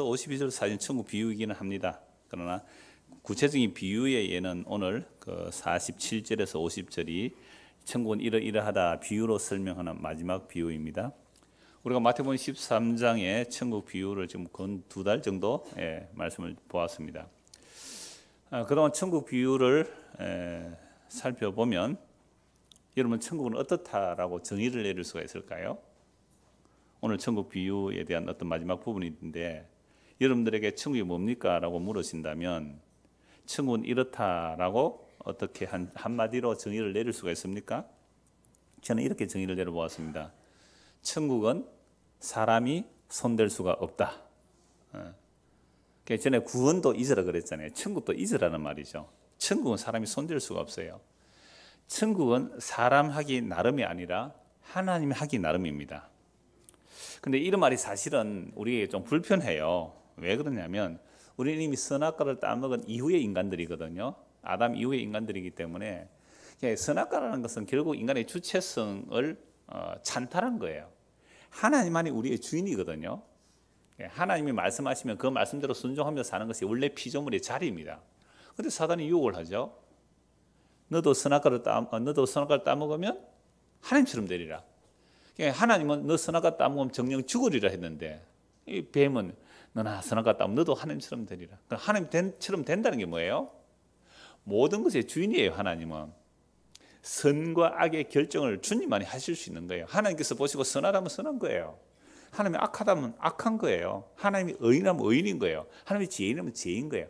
52절 사진 천국 비유이기는 합니다. 그러나 구체적인 비유의 예는 오늘 그 47절에서 50절이 천국은 이러이러하다 비유로 설명하는 마지막 비유입니다. 우리가 마태복음 13장의 천국 비유를 지금 건두 달 정도 예, 말씀을 보았습니다. 아, 그동안 천국 비유를 예, 살펴보면 여러분 천국은 어떻다라고 정의를 내릴 수가 있을까요? 오늘 천국 비유에 대한 어떤 마지막 부분인데 여러분들에게 천국이 뭡니까? 라고 물으신다면 천국은 이렇다라고 어떻게 한, 한마디로 정의를 내릴 수가 있습니까? 저는 이렇게 정의를 내려보았습니다. 천국은 사람이 손댈 수가 없다. 그 전에 구원도 잊으라 그랬잖아요. 천국도 잊으라는 말이죠. 천국은 사람이 손댈 수가 없어요. 천국은 사람 하기 나름이 아니라 하나님 하기 나름입니다. 근데 이런 말이 사실은 우리에게 좀 불편해요. 왜 그러냐면 우리는 이미 선악과를 따먹은 이후의 인간들이거든요. 아담 이후의 인간들이기 때문에 예, 선악과라는 것은 결국 인간의 주체성을 어, 찬탈한 거예요. 하나님만이 우리의 주인이거든요. 예, 하나님이 말씀하시면 그 말씀대로 순종하며 사는 것이 원래 피조물의 자리입니다. 그런데 사단이 유혹을 하죠. 너도 선악과를 따 어, 너도 선악과를 따먹으면 하나님처럼 되리라. 예, 하나님은 너 선악과 따먹으면 정령 죽으리라 했는데 이 뱀은 너나 선악 같다 면 너도 하나님처럼 되리라. 하나님처럼 된다는 게 뭐예요? 모든 것의 주인이에요. 하나님은 선과 악의 결정을 주님만이 하실 수 있는 거예요. 하나님께서 보시고 선하다면 선한 거예요. 하나님이 악하다면 악한 거예요. 하나님이 의인하면 의인인 거예요. 하나님이 죄인이면 죄인 거예요.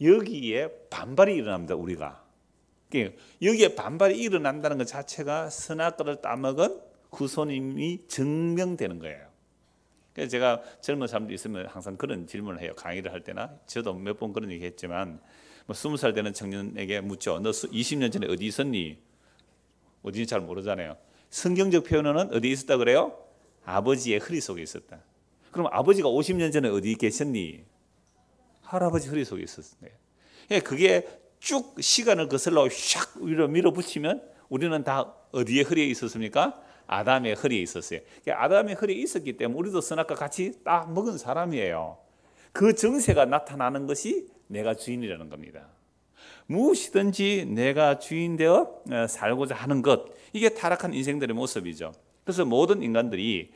여기에 반발이 일어납니다. 우리가 여기에 반발이 일어난다는 것 자체가 선악과를 따먹은 후손님이 증명되는 거예요. 그래서 제가 젊은 사람들 있으면 항상 그런 질문을 해요. 강의를 할 때나 저도 몇 번 그런 얘기했지만 뭐 스무 살 되는 청년에게 묻죠. 너 20년 전에 어디 있었니? 어디인지 잘 모르잖아요. 성경적 표현은 어디 있었다 그래요? 아버지의 허리 속에 있었다. 그럼 아버지가 50년 전에 어디 계셨니? 할아버지 허리 속에 있었어요. 예, 그게 쭉 시간을 거슬러 샥 위로 밀어붙이면 우리는 다 어디에 허리에 있었습니까? 아담의 허리에 있었어요. 그러니까 아담의 허리에 있었기 때문에 우리도 선악과 같이 딱 먹은 사람이에요. 그 정세가 나타나는 것이 내가 주인이라는 겁니다. 무엇이든지 내가 주인되어 어, 살고자 하는 것 이게 타락한 인생들의 모습이죠. 그래서 모든 인간들이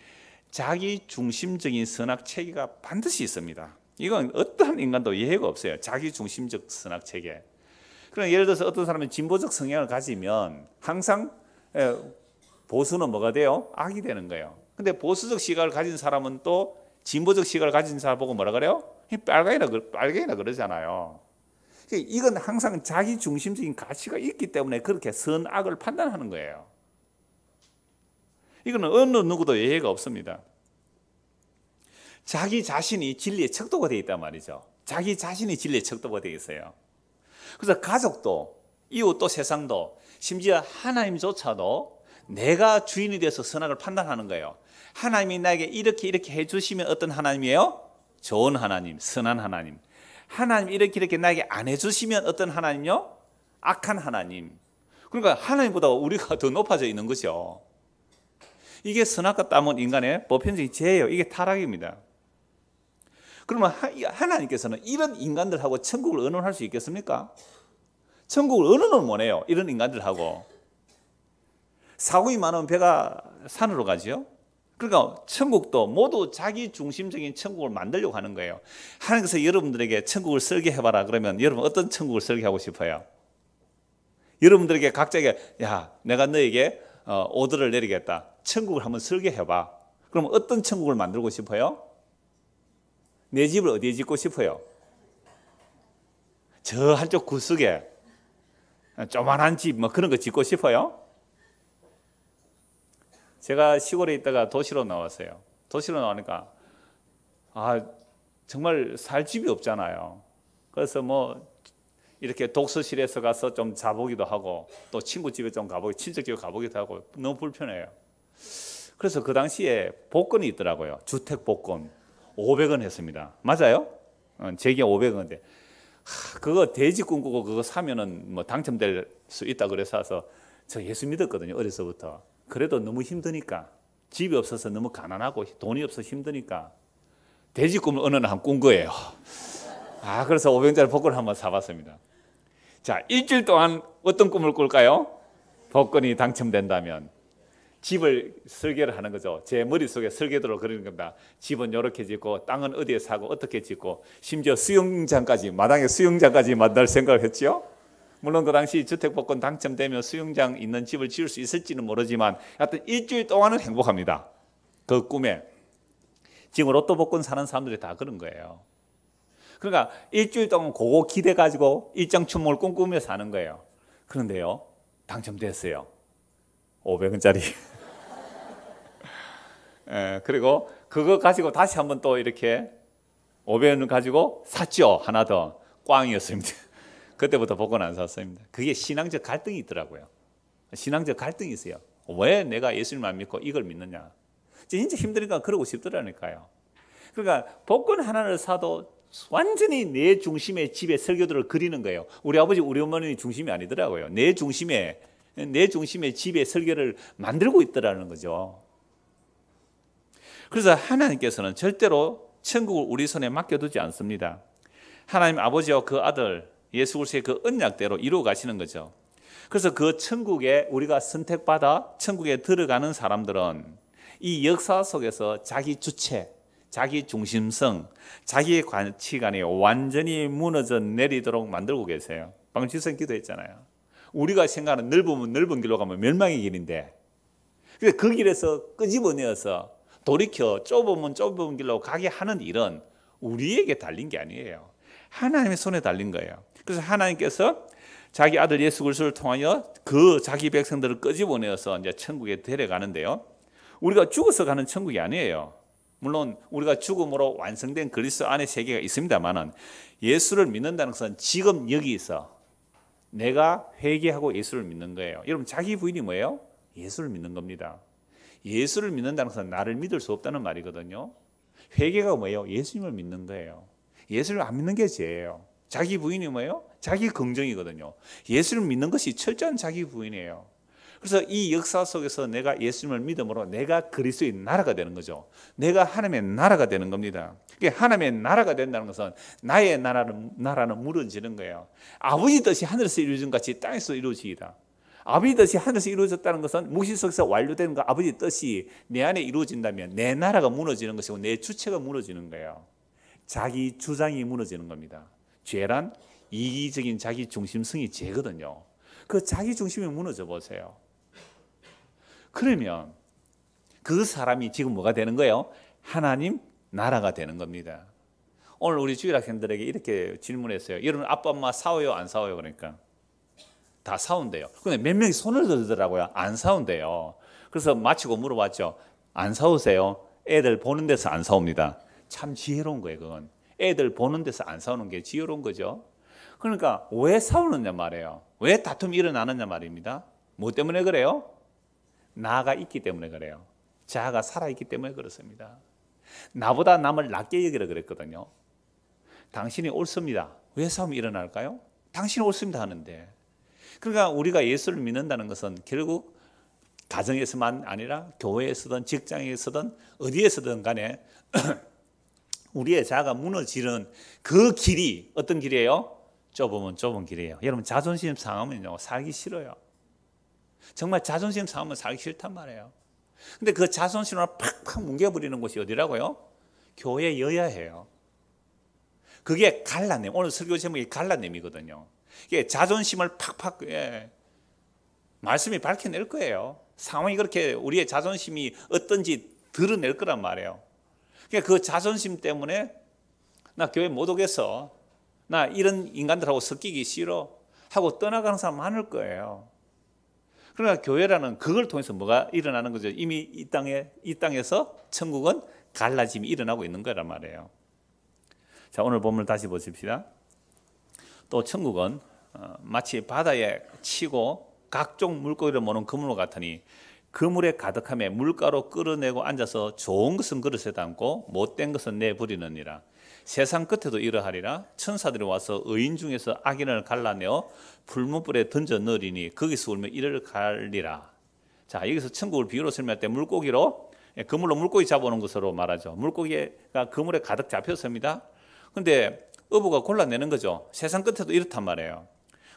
자기 중심적인 선악 체계가 반드시 있습니다. 이건 어떤 인간도 예외가 없어요. 자기 중심적 선악 체계. 그럼 그러니까 예를 들어서 어떤 사람이 진보적 성향을 가지면 항상 보수는 뭐가 돼요? 악이 되는 거예요. 근데 보수적 시각을 가진 사람은 또 진보적 시각을 가진 사람 보고 뭐라 그래요? 빨갱이라 빨갱이라 그러잖아요. 그러니까 이건 항상 자기 중심적인 가치가 있기 때문에 그렇게 선악을 판단하는 거예요. 이거는 어느 누구도 예외가 없습니다. 자기 자신이 진리의 척도가 되어 있단 말이죠. 자기 자신이 진리의 척도가 되어 있어요. 그래서 가족도, 이웃도, 세상도, 심지어 하나님조차도 내가 주인이 돼서 선악을 판단하는 거예요. 하나님이 나에게 이렇게 이렇게 해주시면 어떤 하나님이에요? 좋은 하나님, 선한 하나님. 하나님 이렇게 이렇게 나에게 안 해주시면 어떤 하나님요? 악한 하나님. 그러니까 하나님보다 우리가 더 높아져 있는 거죠. 이게 선악과 땀은 인간의 보편적인 죄예요. 이게 타락입니다. 그러면 하나님께서는 이런 인간들하고 천국을 언언할 수 있겠습니까? 천국을 언언을 못해요. 이런 인간들하고. 사고이 많으면 배가 산으로 가지 그러니까 천국도 모두 자기 중심적인 천국을 만들려고 하는 거예요. 하나님께서 여러분들에게 천국을 설계해봐라 그러면 여러분 어떤 천국을 설계하고 싶어요? 여러분들에게 각자에게 야 내가 너에게 어, 오더를 내리겠다. 천국을 한번 설계해봐. 그럼 어떤 천국을 만들고 싶어요? 내 집을 어디에 짓고 싶어요? 저 한쪽 구석에 조만한 집 뭐 그런 거 짓고 싶어요? 제가 시골에 있다가 도시로 나왔어요. 도시로 나오니까 아 정말 살 집이 없잖아요. 그래서 뭐 이렇게 독서실에서 가서 좀 자보기도 하고 또 친구 집에 좀가보기 친척 집에 가보기도 하고 너무 불편해요. 그래서 그 당시에 복권이 있더라고요. 주택 복권 500원 했습니다. 맞아요? 어, 제게 500원인데 하, 그거 돼지 꿈꾸고 그거 사면은 뭐 당첨될 수 있다 그래서 와서저 예수 믿었거든요. 어려서부터. 그래도 너무 힘드니까 집이 없어서 너무 가난하고 돈이 없어 힘드니까 돼지 꿈을 어느 날꾼 거예요. 아 그래서 500짜리 복권 한번 사봤습니다. 자 일주일 동안 어떤 꿈을 꿀까요? 복권이 당첨된다면 집을 설계를 하는 거죠. 제 머릿속에 설계도를 그리는 겁니다. 집은 이렇게 짓고 땅은 어디에 사고 어떻게 짓고 심지어 수영장까지 마당에 수영장까지 만들 생각을 했지요. 물론 그 당시 주택복권 당첨되면 수영장 있는 집을 지을 수 있을지는 모르지만 하여튼 일주일 동안은 행복합니다. 그 꿈에. 지금 로또 복권 사는 사람들이 다 그런 거예요. 그러니까 일주일 동안 그거 기대 가지고 일정 춤을 꿈꾸며 사는 거예요. 그런데요. 당첨됐어요. 500원짜리. 에, 예, 그리고 그거 가지고 다시 한번 또 이렇게 500원을 가지고 샀죠. 하나 더. 꽝이었습니다. 그때부터 복권 안 샀습니다. 그게 신앙적 갈등이 있더라고요. 신앙적 갈등이 있어요. 왜 내가 예수님 안 믿고 이걸 믿느냐. 진짜 힘드니까 그러고 싶더라니까요. 그러니까 복권 하나를 사도 완전히 내 중심의 집에 설교들을 그리는 거예요. 우리 아버지, 우리 어머니 중심이 아니더라고요. 내 중심에, 내 중심의 집에 설교를 만들고 있더라는 거죠. 그래서 하나님께서는 절대로 천국을 우리 손에 맡겨두지 않습니다. 하나님 아버지와 그 아들, 예수 그리스도의 그 언약대로 이루어 가시는 거죠. 그래서 그 천국에 우리가 선택받아 천국에 들어가는 사람들은 이 역사 속에서 자기 주체, 자기 중심성, 자기의 가치관이 완전히 무너져 내리도록 만들고 계세요. 방금 지선 기도했잖아요. 우리가 생각하는 넓으면 넓은 길로 가면 멸망의 길인데, 데그 길에서 끄집어내어서 돌이켜 좁으면 좁은 길로 가게 하는 일은 우리에게 달린 게 아니에요. 하나님의 손에 달린 거예요. 그래서 하나님께서 자기 아들 예수 그리스도를 통하여 그 자기 백성들을 끄집어내어서 이제 천국에 데려가는데요. 우리가 죽어서 가는 천국이 아니에요. 물론 우리가 죽음으로 완성된 그리스 안에 세계가 있습니다만은 예수를 믿는다는 것은 지금 여기 서 내가 회개하고 예수를 믿는 거예요. 여러분 자기 부인이 뭐예요? 예수를 믿는 겁니다. 예수를 믿는다는 것은 나를 믿을 수 없다는 말이거든요. 회개가 뭐예요? 예수님을 믿는 거예요. 예수를 안 믿는 게 죄예요. 자기 부인이 뭐예요? 자기 긍정이거든요. 예수를 믿는 것이 철저한 자기 부인이에요. 그래서 이 역사 속에서 내가 예수님을 믿음으로 내가 그리스도의 나라가 되는 거죠. 내가 하나님의 나라가 되는 겁니다. 그러 하나님의 나라가 된다는 것은 나의 나라는, 나라는 무너지는 거예요. 아버지 뜻이 하늘에서 이루어진 같이 땅에서 이루어지이다. 아버지 뜻이 하늘에서 이루어졌다는 것은 무시속에서 완료된 그 아버지 뜻이 내 안에 이루어진다면 내 나라가 무너지는 것이고 내 주체가 무너지는 거예요. 자기 주장이 무너지는 겁니다. 죄란 이기적인 자기 중심성이 죄거든요. 그 자기 중심이 무너져 보세요. 그러면 그 사람이 지금 뭐가 되는 거예요? 하나님 나라가 되는 겁니다. 오늘 우리 주일학생들에게 이렇게 질문했어요. 여러분 아빠 엄마 싸워요 안 싸워요 그러니까 다 싸운대요. 근데 몇 명이 손을 들더라고요. 안 싸운대요. 그래서 마치고 물어봤죠. 안 싸우세요? 애들 보는 데서 안 싸웁니다. 참 지혜로운 거예요 그건. 애들 보는 데서 안 싸우는 게 지혜로운 거죠. 그러니까 왜 싸우느냐 말이에요. 왜 다툼이 일어나느냐 말입니다. 뭐 때문에 그래요? 나가 있기 때문에 그래요. 자아가 살아있기 때문에 그렇습니다. 나보다 남을 낮게 얘기를 그랬거든요. 당신이 옳습니다. 왜 싸움이 일어날까요? 당신이 옳습니다 하는데. 그러니까 우리가 예수를 믿는다는 것은 결국 가정에서만 아니라 교회에서든 직장에서든 어디에서든 간에 우리의 자아가 무너지는 그 길이 어떤 길이에요? 좁으면 좁은 길이에요. 여러분 자존심 상하면요 살기 싫어요. 정말 자존심 상하면 살기 싫단 말이에요. 근데 그 자존심을 팍팍 뭉개버리는 곳이 어디라고요? 교회여야 해요. 그게 갈라냄. 오늘 설교 제목이 갈라냄이거든요. 이게 자존심을 팍팍 예. 말씀이 밝혀낼 거예요. 상황이 그렇게 우리의 자존심이 어떤지 드러낼 거란 말이에요. 그러니까그 자존심 때문에 나 교회 못 오겠어. 나 이런 인간들하고 섞이기 싫어. 하고 떠나가는 사람 많을 거예요. 그러나 그러니까 교회라는 그걸 통해서 뭐가 일어나는 거죠. 이미 이 땅에 이 땅에서 천국은 갈라짐이 일어나고 있는 거란 말이에요. 자, 오늘 본문을 다시 보십시다. 또 천국은 어, 마치 바다에 치고 각종 물고기를 모는 그물로 같으니 그물에 가득함에 물가로 끌어내고 앉아서 좋은 것은 그릇에 담고 못된 것은 내버리느니라. 세상 끝에도 이러하리라. 천사들이 와서 의인 중에서 악인을 갈라내어 불문불에 던져 넣으리니 거기서 울며 이를 갈리라. 자 여기서 천국을 비유로 설명할 때 물고기로 예, 그물로 물고기 잡아오는 것으로 말하죠. 물고기가 그물에 가득 잡혔습니다. 근데 어부가 골라내는 거죠. 세상 끝에도 이렇단 말이에요.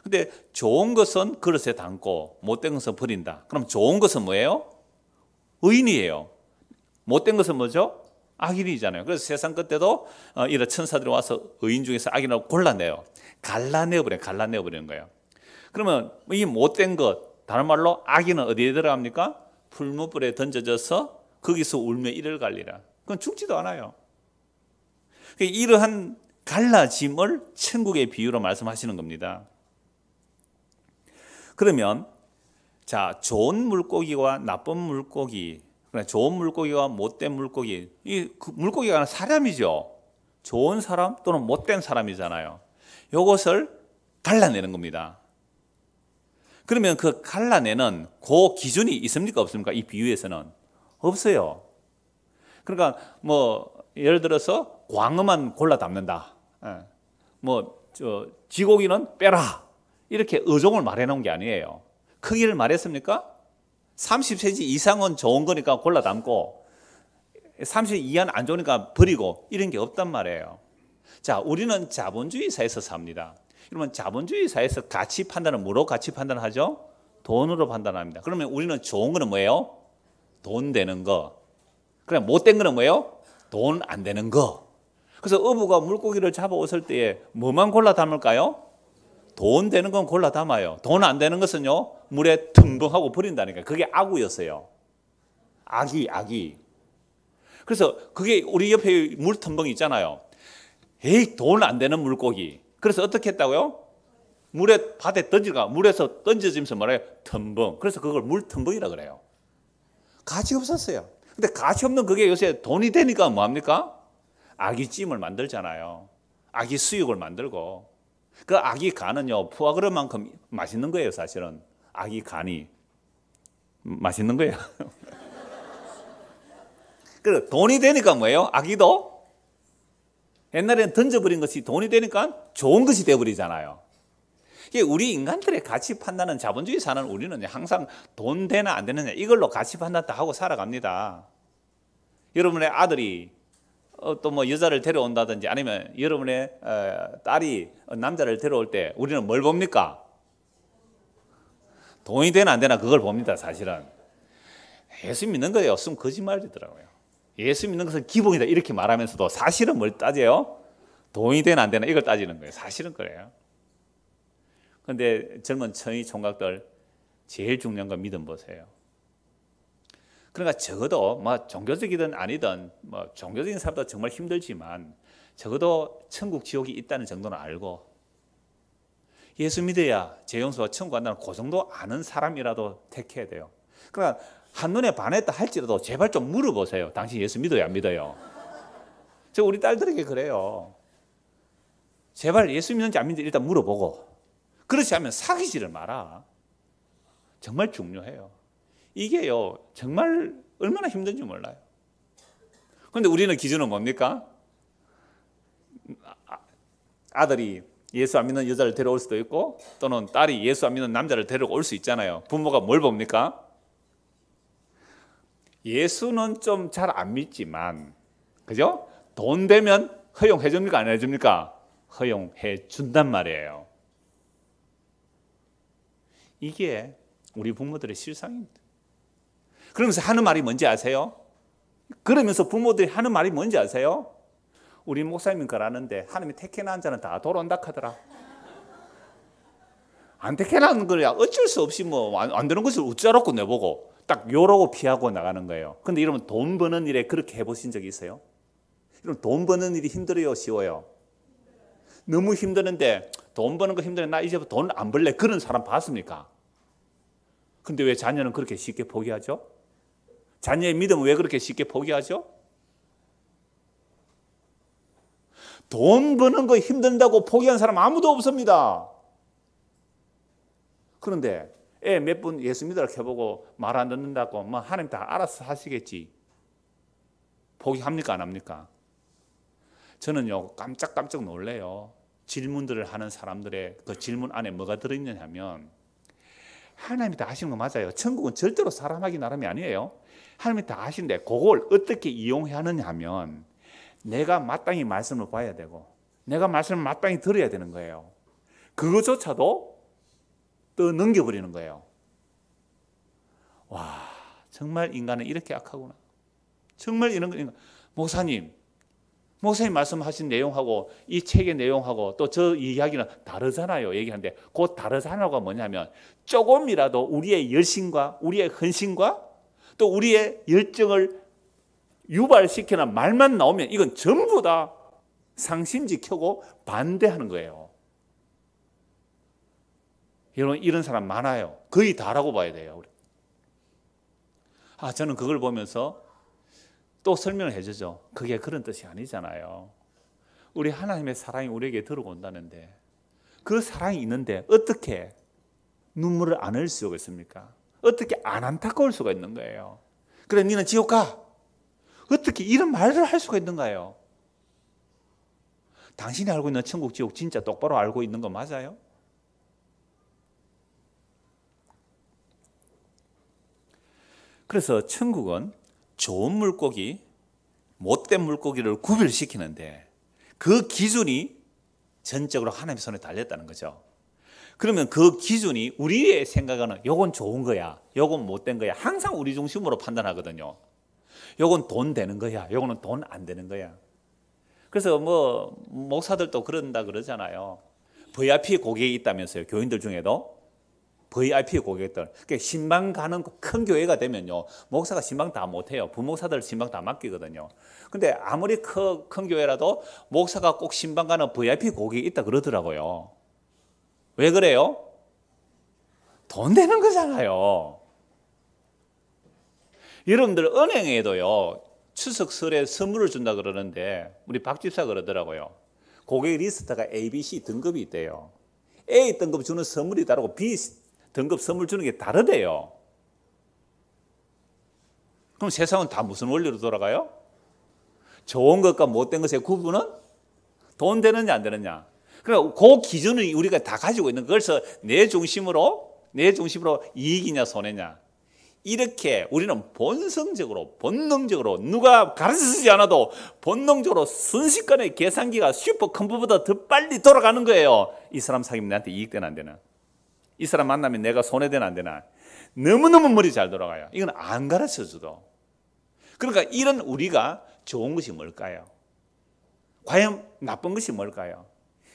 근데 좋은 것은 그릇에 담고 못된 것은 버린다. 그럼 좋은 것은 뭐예요? 의인이에요. 못된 것은 뭐죠? 악인이잖아요. 그래서 세상 끝때도 어, 이런 천사들이 와서 의인 중에서 악인을 골라내요. 갈라내버려요. 갈라내버리는 거예요. 그러면 이 못된 것, 다른 말로 악인은 어디에 들어갑니까? 풀무불에 던져져서 거기서 울며 이를 갈리라. 그건 죽지도 않아요. 그러니까 이러한 갈라짐을 천국의 비유로 말씀하시는 겁니다. 그러면 자, 좋은 물고기와 나쁜 물고기, 좋은 물고기와 못된 물고기, 이 그 물고기가 사람이죠. 좋은 사람 또는 못된 사람이잖아요. 요것을 갈라내는 겁니다. 그러면 그 갈라내는 그 기준이 있습니까? 없습니까? 이 비유에서는 없어요. 그러니까 뭐 예를 들어서 광어만 골라 담는다. 예. 뭐 저, 지고기는 빼라. 이렇게 의종을 말해 놓은 게 아니에요. 크기를 말했습니까? 30cm 이상은 좋은 거니까 골라 담고 30 이하는 안 좋으니까 버리고 이런 게 없단 말이에요. 자, 우리는 자본주의 사회에서 삽니다. 그러면 자본주의 사회에서 가치 판단은 뭐로 가치 판단하죠? 돈으로 판단합니다. 그러면 우리는 좋은 거는 뭐예요? 돈 되는 거. 그냥 못된 거는 뭐예요? 돈 안 되는 거. 그래서 어부가 물고기를 잡아오을 때에 뭐만 골라 담을까요? 돈 되는 건 골라 담아요. 돈 안 되는 것은요, 물에 듬벙하고 버린다니까. 그게 아구였어요. 아기, 아기. 그래서 그게 우리 옆에 물 텀벙 있잖아요. 에이, 돈 안 되는 물고기. 그래서 어떻게 했다고요? 물에, 바에 던지가, 물에서 던져지면서 말해요. 텀벙. 그래서 그걸 물 텀벙이라 그래요. 가치 없었어요. 근데 가치 없는 그게 요새 돈이 되니까 뭐합니까? 아기 찜을 만들잖아요. 아기 수육을 만들고. 그 아기 간은요, 푸아그르만큼 맛있는 거예요, 사실은. 아기 간이. 맛있는 거예요. 그 돈이 되니까 뭐예요? 아기도? 옛날에는 던져버린 것이 돈이 되니까 좋은 것이 되어버리잖아요. 우리 인간들의 가치 판단은 자본주의 사는 우리는 항상 돈 되나 안 되느냐 이걸로 가치 판단다 하고 살아갑니다. 여러분의 아들이 어, 또뭐 여자를 데려온다든지 아니면 여러분의 어, 딸이 남자를 데려올 때 우리는 뭘 봅니까? 돈이 되나 안 되나 그걸 봅니다, 사실은. 예수 믿는 거예요. 없으면 거짓말이더라고요. 예수 믿는 것은 기본이다 이렇게 말하면서도 사실은 뭘 따져요? 돈이 되나 안 되나 이걸 따지는 거예요. 사실은 그래요. 그런데 젊은 천의 총각들 제일 중요한 건 믿음 보세요. 그러니까 적어도 뭐 종교적이든 아니든 뭐 종교적인 사람도 정말 힘들지만 적어도 천국 지옥이 있다는 정도는 알고 예수 믿어야 재용수와 천국 간다는 그 정도 아는 사람이라도 택해야 돼요. 그러니까 한눈에 반했다 할지라도 제발 좀 물어보세요. 당신 예수 믿어요? 안 믿어요? 저 우리 딸들에게 그래요. 제발 예수 믿는지 안 믿는지 일단 물어보고 그렇지 않으면 사귀지를 마라. 정말 중요해요. 이게요 정말 얼마나 힘든지 몰라요. 그런데 우리는 기준은 뭡니까? 아, 아들이 예수 안 믿는 여자를 데려올 수도 있고 또는 딸이 예수 안 믿는 남자를 데려올 수 있잖아요. 부모가 뭘 봅니까? 예수는 좀 잘 안 믿지만 그죠? 돈 되면 허용해 줍니까 안 해 줍니까? 허용해 준단 말이에요. 이게 우리 부모들의 실상입니다. 그러면서 하는 말이 뭔지 아세요? 그러면서 부모들이 하는 말이 뭔지 아세요? 우리 목사님은 그러는데 하나님이 택해난 자는 다 돌아온다 카더라. 안 택해난 거야. 어쩔 수 없이 뭐 안 되는 것을 우짜놓고 내보고 딱 요러고 피하고 나가는 거예요. 근데 이러면 돈 버는 일에 그렇게 해보신 적 있어요? 이러돈 버는 일이 힘들어요, 쉬워요? 너무 힘드는데 돈 버는 거 힘드네. 나 이제부터 돈안 벌래. 그런 사람 봤습니까? 근데 왜 자녀는 그렇게 쉽게 포기하죠? 자녀의 믿음을 왜 그렇게 쉽게 포기하죠? 돈 버는 거 힘든다고 포기한 사람 아무도 없습니다. 그런데 애 몇 분 예수 믿으라 켜보고 말 안 듣는다고 뭐 하나님 다 알아서 하시겠지. 포기합니까 안 합니까? 저는요 깜짝깜짝 놀래요. 질문들을 하는 사람들의 그 질문 안에 뭐가 들어있냐면 하나님이 다 하시는 거 맞아요. 천국은 절대로 사람 하기 나름이 아니에요. 하나님이 다 아신데 그걸 어떻게 이용해야 하느냐 하면 내가 마땅히 말씀을 봐야 되고 내가 말씀을 마땅히 들어야 되는 거예요. 그것조차도 또 넘겨버리는 거예요. 와 정말 인간은 이렇게 악하구나. 정말 이런 거 목사님 목사님 말씀하신 내용하고 이 책의 내용하고 또 저 이야기는 다르잖아요. 얘기하는데 곧그 다르잖아요가 뭐냐면 조금이라도 우리의 열심과 우리의 헌신과 또 우리의 열정을 유발시키나 말만 나오면 이건 전부 다 상심지 켜고 반대하는 거예요. 여러 이런 사람 많아요. 거의 다라고 봐야 돼요. 아, 저는 그걸 보면서 또 설명을 해주죠. 그게 그런 뜻이 아니잖아요. 우리 하나님의 사랑이 우리에게 들어온다는데 그 사랑이 있는데 어떻게 눈물을 안 흘릴 수 있습니까? 어떻게 안 안타까울 수가 있는 거예요. 그래, 니는 지옥 가. 어떻게 이런 말을 할 수가 있는가요? 당신이 알고 있는 천국 지옥 진짜 똑바로 알고 있는 거 맞아요? 그래서 천국은 좋은 물고기, 못된 물고기를 구별시키는데 그 기준이 전적으로 하나님의 손에 달렸다는 거죠. 그러면 그 기준이 우리의 생각에는 요건 좋은 거야. 요건 못된 거야. 항상 우리 중심으로 판단하거든요. 요건 돈 되는 거야. 요거는 돈안 되는 거야. 그래서 뭐 목사들도 그런다 그러잖아요. VIP 고객이 있다면서요. 교인들 중에도 VIP 고객들. 그러니까 신방 가는 큰 교회가 되면요. 목사가 신방 다 못해요. 부목사들 신방 다 맡기거든요. 근데 아무리 큰, 큰 교회라도 목사가 꼭 신방 가는 VIP 고객이 있다 그러더라고요. 왜 그래요? 돈 되는 거잖아요. 여러분들 은행에도요. 추석 설에 선물을 준다 그러는데 우리 박 집사 그러더라고요. 고객 리스트가 A, B, C 등급이 있대요. A 등급 주는 선물이 다르고 B 등급 선물 주는 게 다르대요. 그럼 세상은 다 무슨 원리로 돌아가요? 좋은 것과 못된 것의 구분은 돈 되느냐 안 되느냐. 그러니까 그기준을 우리가 다 가지고 있는 그래서 내 중심으로 내 중심으로 이익이냐 손해냐 이렇게 우리는 본성적으로 본능적으로 누가 가르치지 않아도 본능적으로 순식간에 계산기가 슈퍼컴퓨터보다 더 빨리 돌아가는 거예요. 이 사람 사귀면 나한테 이익되나 안 되나? 이 사람 만나면 내가 손해되나 안 되나? 너무너무 머리 잘 돌아가요. 이건 안 가르쳐줘도. 그러니까 이런 우리가 좋은 것이 뭘까요? 과연 나쁜 것이 뭘까요?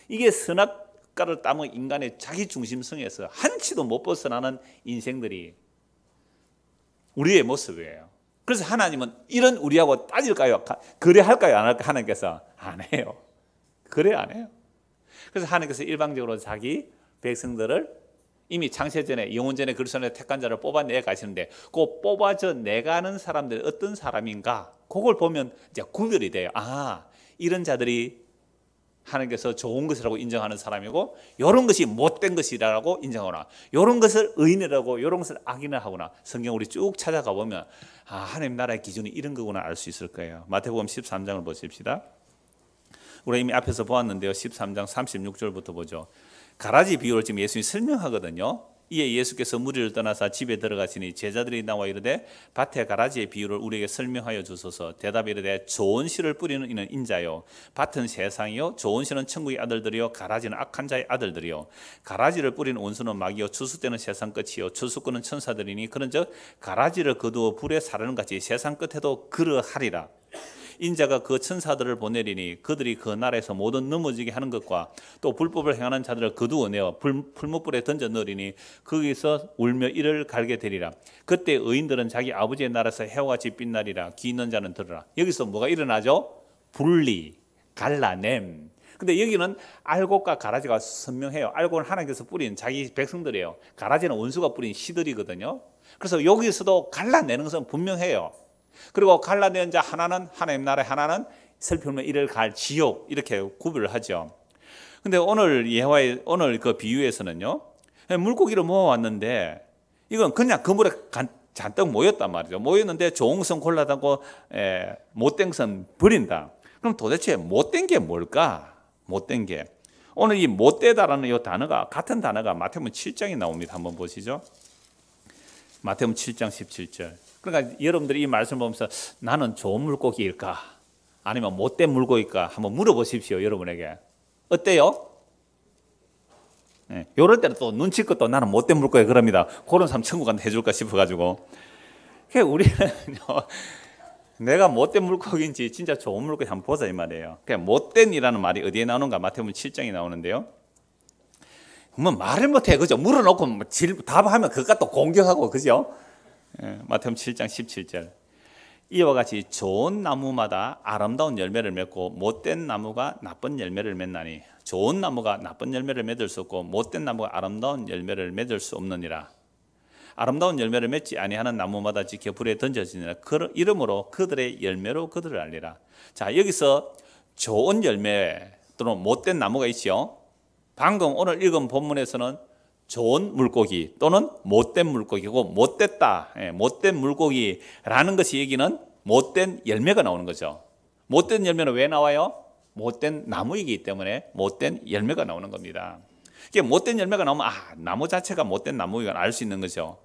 이게 선악과를 따면 인간의 자기 중심성에서 한치도 못 벗어나는 인생들이 우리의 모습이에요. 그래서 하나님은 이런 우리하고 따질까요? 거래할까요? 안 할까요? 하나님께서 안 해요. 거래 안 해요. 그래서 하나님께서 일방적으로 자기 백성들을 이미 창세전에 영혼전에 그리스도의 택한 자를 뽑아내 가시는데 그 뽑아져 내가는 사람들이 어떤 사람인가 그걸 보면 이제 구별이 돼요. 아 이런 자들이 하나님께서 좋은 것이라고 인정하는 사람이고 이런 것이 못된 것이라고 인정하거나 이런 것을 의인이라고 이런 것을 악이나 하거나 성경 우리 쭉 찾아가 보면 아 하나님 나라의 기준이 이런 거구나 알 수 있을 거예요. 마태복음 13장을 보십시다. 우리 이미 앞에서 보았는데요. 13장 36절부터 보죠. 가라지 비유를 지금 예수님이 설명하거든요. 이에 예수께서 무리를 떠나서 집에 들어가시니 제자들이 나와 이르되 밭에 가라지의 비유를 우리에게 설명하여 주소서 대답이 이르되 좋은 씨를 뿌리는 이는 인자요 밭은 세상이요 좋은 씨는 천국의 아들들이요 가라지는 악한 자의 아들들이요 가라지를 뿌리는 온수는 막이요 추수 때는 세상 끝이요 추수꾼은 천사들이니 그런즉 가라지를 거두어 불에 사르는 같이 세상 끝에도 그러하리라 인자가 그 천사들을 보내리니 그들이 그 나라에서 모든 넘어지게 하는 것과 또 불법을 행하는 자들을 거두어 내어 불, 풀목불에 던져 넣으리니 거기서 울며 이를 갈게 되리라. 그때 의인들은 자기 아버지의 나라에서 해와 같이 빛나리라. 귀 있는 자는 들으라. 여기서 뭐가 일어나죠? 분리, 갈라냄. 근데 여기는 알곡과 가라지가 선명해요. 알곡은 하나님께서 뿌린 자기 백성들이에요. 가라지는 원수가 뿌린 시들이거든요. 그래서 여기서도 갈라내는 것은 분명해요. 그리고 갈라디자 하나는 하나님 나라 하나는 슬픔을 이를 갈 지옥 이렇게 구별을 하죠. 근데 오늘 예화의 오늘 그 비유에서는요. 물고기를 모아 왔는데 이건 그냥 그물에 잔뜩 모였단 말이죠. 모였는데 좋은 골라다고 예, 못된 선 버린다. 그럼 도대체 못된 게 뭘까? 못된 게. 오늘 이 못되다라는 이 단어가 같은 단어가 마태복음 7장에 나옵니다. 한번 보시죠. 마태복음 7장 17절. 그러니까 여러분들이 이 말씀을 보면서 나는 좋은 물고기일까? 아니면 못된 물고기일까? 한번 물어보십시오, 여러분에게. 어때요? 예, 요럴 때는 또 눈치껏 또 나는 못된 물고기 그럽니다. 그런 사람 천국한테 해줄까 싶어가지고. 그 우리는요, 내가 못된 물고기인지 진짜 좋은 물고기 한번 보자 이 말이에요. 그냥 못된이라는 말이 어디에 나오는가? 마태복음 7장에 나오는데요. 뭐 말을 못해 그죠? 물어놓고 뭐 질, 답하면 그깟 또 공격하고 그죠? 예, 마태음 7장 17절. 이와 같이 좋은 나무마다 아름다운 열매를 맺고 못된 나무가 나쁜 열매를 맺나니 좋은 나무가 나쁜 열매를 맺을 수 없고 못된 나무가 아름다운 열매를 맺을 수 없느니라. 아름다운 열매를 맺지 아니하는 나무마다 지켜 불에 던져지느라그 이름으로 그들의 열매로 그들을 알리라. 자 여기서 좋은 열매 또는 못된 나무가 있지요. 방금 오늘 읽은 본문에서는 좋은 물고기 또는 못된 물고기고 못됐다, 예, 못된 물고기라는 것이 얘기는 못된 열매가 나오는 거죠. 못된 열매는 왜 나와요? 못된 나무이기 때문에 못된 열매가 나오는 겁니다. 이게 못된 열매가 나오면 아 나무 자체가 못된 나무이건 알 수 있는 거죠.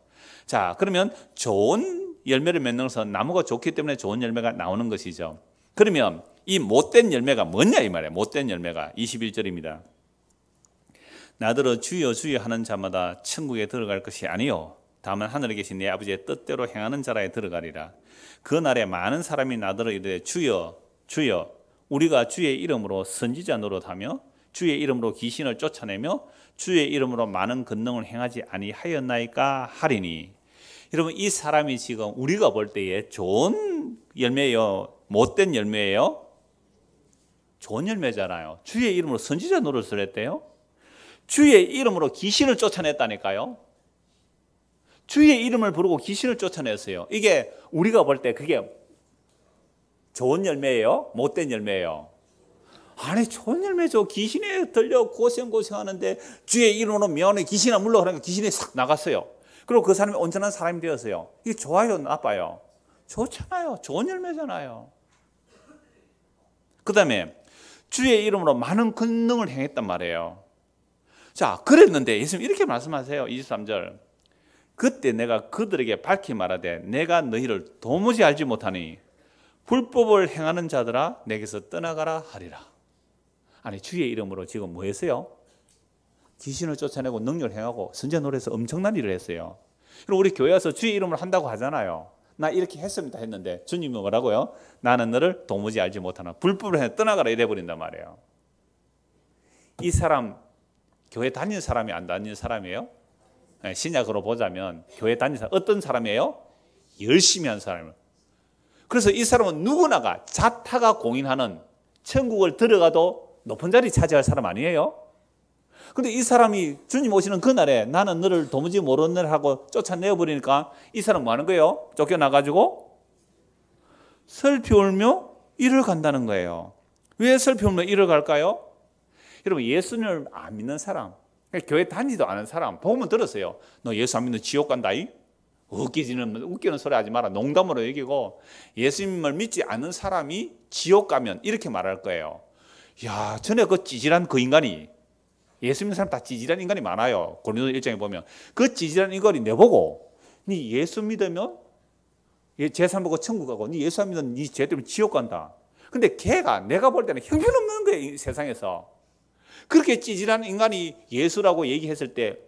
자 그러면 좋은 열매를 맺는 것은 나무가 좋기 때문에 좋은 열매가 나오는 것이죠. 그러면 이 못된 열매가 뭐냐 이 말이에요. 못된 열매가 21절입니다. 나더러 주여 주여 하는 자마다 천국에 들어갈 것이 아니요 다만 하늘에 계신 내 아버지의 뜻대로 행하는 자라에 들어가리라 그 날에 많은 사람이 나더러 이르되 주여 주여 우리가 주의 이름으로 선지자 노릇하며 주의 이름으로 귀신을 쫓아내며 주의 이름으로 많은 근능을 행하지 아니하였나이까 하리니 여러분 이 사람이 지금 우리가 볼 때에 좋은 열매요 못된 열매예요 좋은 열매잖아요 주의 이름으로 선지자 노릇을 했대요 주의 이름으로 귀신을 쫓아냈다니까요. 주의 이름을 부르고 귀신을 쫓아냈어요. 이게 우리가 볼 때 그게 좋은 열매예요? 못된 열매예요? 아니 좋은 열매죠. 귀신에 들려 고생고생하는데 주의 이름으로 면에 귀신아 물러 그러니까 귀신이 싹 나갔어요. 그리고 그 사람이 온전한 사람이 되었어요. 이게 좋아요 나빠요? 좋잖아요. 좋은 열매잖아요. 그 다음에 주의 이름으로 많은 권능을 행했단 말이에요. 자, 그랬는데 예수님 이렇게 말씀하세요. 23절. 그때 내가 그들에게 밝히 말하되 내가 너희를 도무지 알지 못하니 불법을 행하는 자들아 내게서 떠나가라 하리라. 아니 주의 이름으로 지금 뭐 했어요? 귀신을 쫓아내고 능력을 행하고 선제 노래에서 엄청난 일을 했어요. 그리고 우리 교회 와서 주의 이름을 한다고 하잖아요. 나 이렇게 했습니다 했는데 주님은 뭐라고요? 나는 너를 도무지 알지 못하나 불법을 해 떠나가라 이래 버린단 말이에요. 이 사람 교회 다니는 사람이 안 다닌 사람이에요? 예, 신약으로 보자면 교회 다닌 사람 어떤 사람이에요? 열심히 한 사람. 그래서 이 사람은 누구나가 자타가 공인하는 천국을 들어가도 높은 자리 차지할 사람 아니에요? 근데 이 사람이 주님 오시는 그날에 나는 너를 도무지 모르는 하고 쫓아내어 버리니까 이 사람 뭐 하는 거예요? 쫓겨나 가지고 슬피 울며 일을 간다는 거예요. 왜 슬피 울며 일을 갈까요? 여러분 예수님을안 믿는 사람, 그러니까 교회 다니지도 않은 사람 보음은 들었어요. 너 예수 안 믿는 지옥 간다이? 웃기지는 뭐, 웃기는 소리 하지 마라. 농담으로 얘기고 예수님을 믿지 않는 사람이 지옥 가면 이렇게 말할 거예요. 야, 전에 그 찌질한 그 인간이 예수 믿는 사람 다 찌질한 인간이 많아요. 고린도 일장에 보면 그 찌질한 인간이 내보고 네 예수 믿으면 예, 재산 보고 천국 가고 네 예수 안 믿으면 네죄 때문에 지옥 간다. 근데 걔가 내가 볼 때는 형편없는 거예요, 세상에서. 그렇게 찌질한 인간이 예수라고 얘기했을 때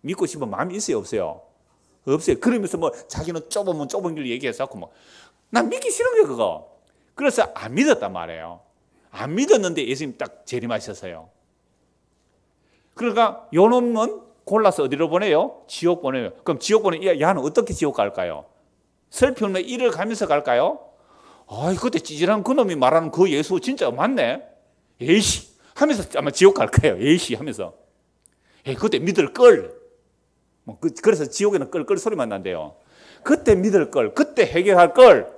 믿고 싶은 마음이 있어요? 없어요? 없어요. 그러면서 뭐 자기는 좁으면 좁은 길 얘기해서 뭐. 난 믿기 싫은 거 그거. 그래서 안 믿었단 말이에요. 안 믿었는데 예수님 딱 재림하셨어요. 그러니까 요 놈은 골라서 어디로 보내요? 지옥 보내요. 그럼 지옥 보내, 야, 는 어떻게 지옥 갈까요? 설평로 일을 가면서 갈까요? 아이, 그때 찌질한 그놈이 말하는 그 예수 진짜 맞네? 에이씨, 하면서 아마 지옥 갈 거예요. 에이씨 하면서. 예, 그때 믿을 걸. 뭐 그, 래서 지옥에는 끌 끌 소리만 난대요. 그때 믿을 걸. 그때 해결할 걸.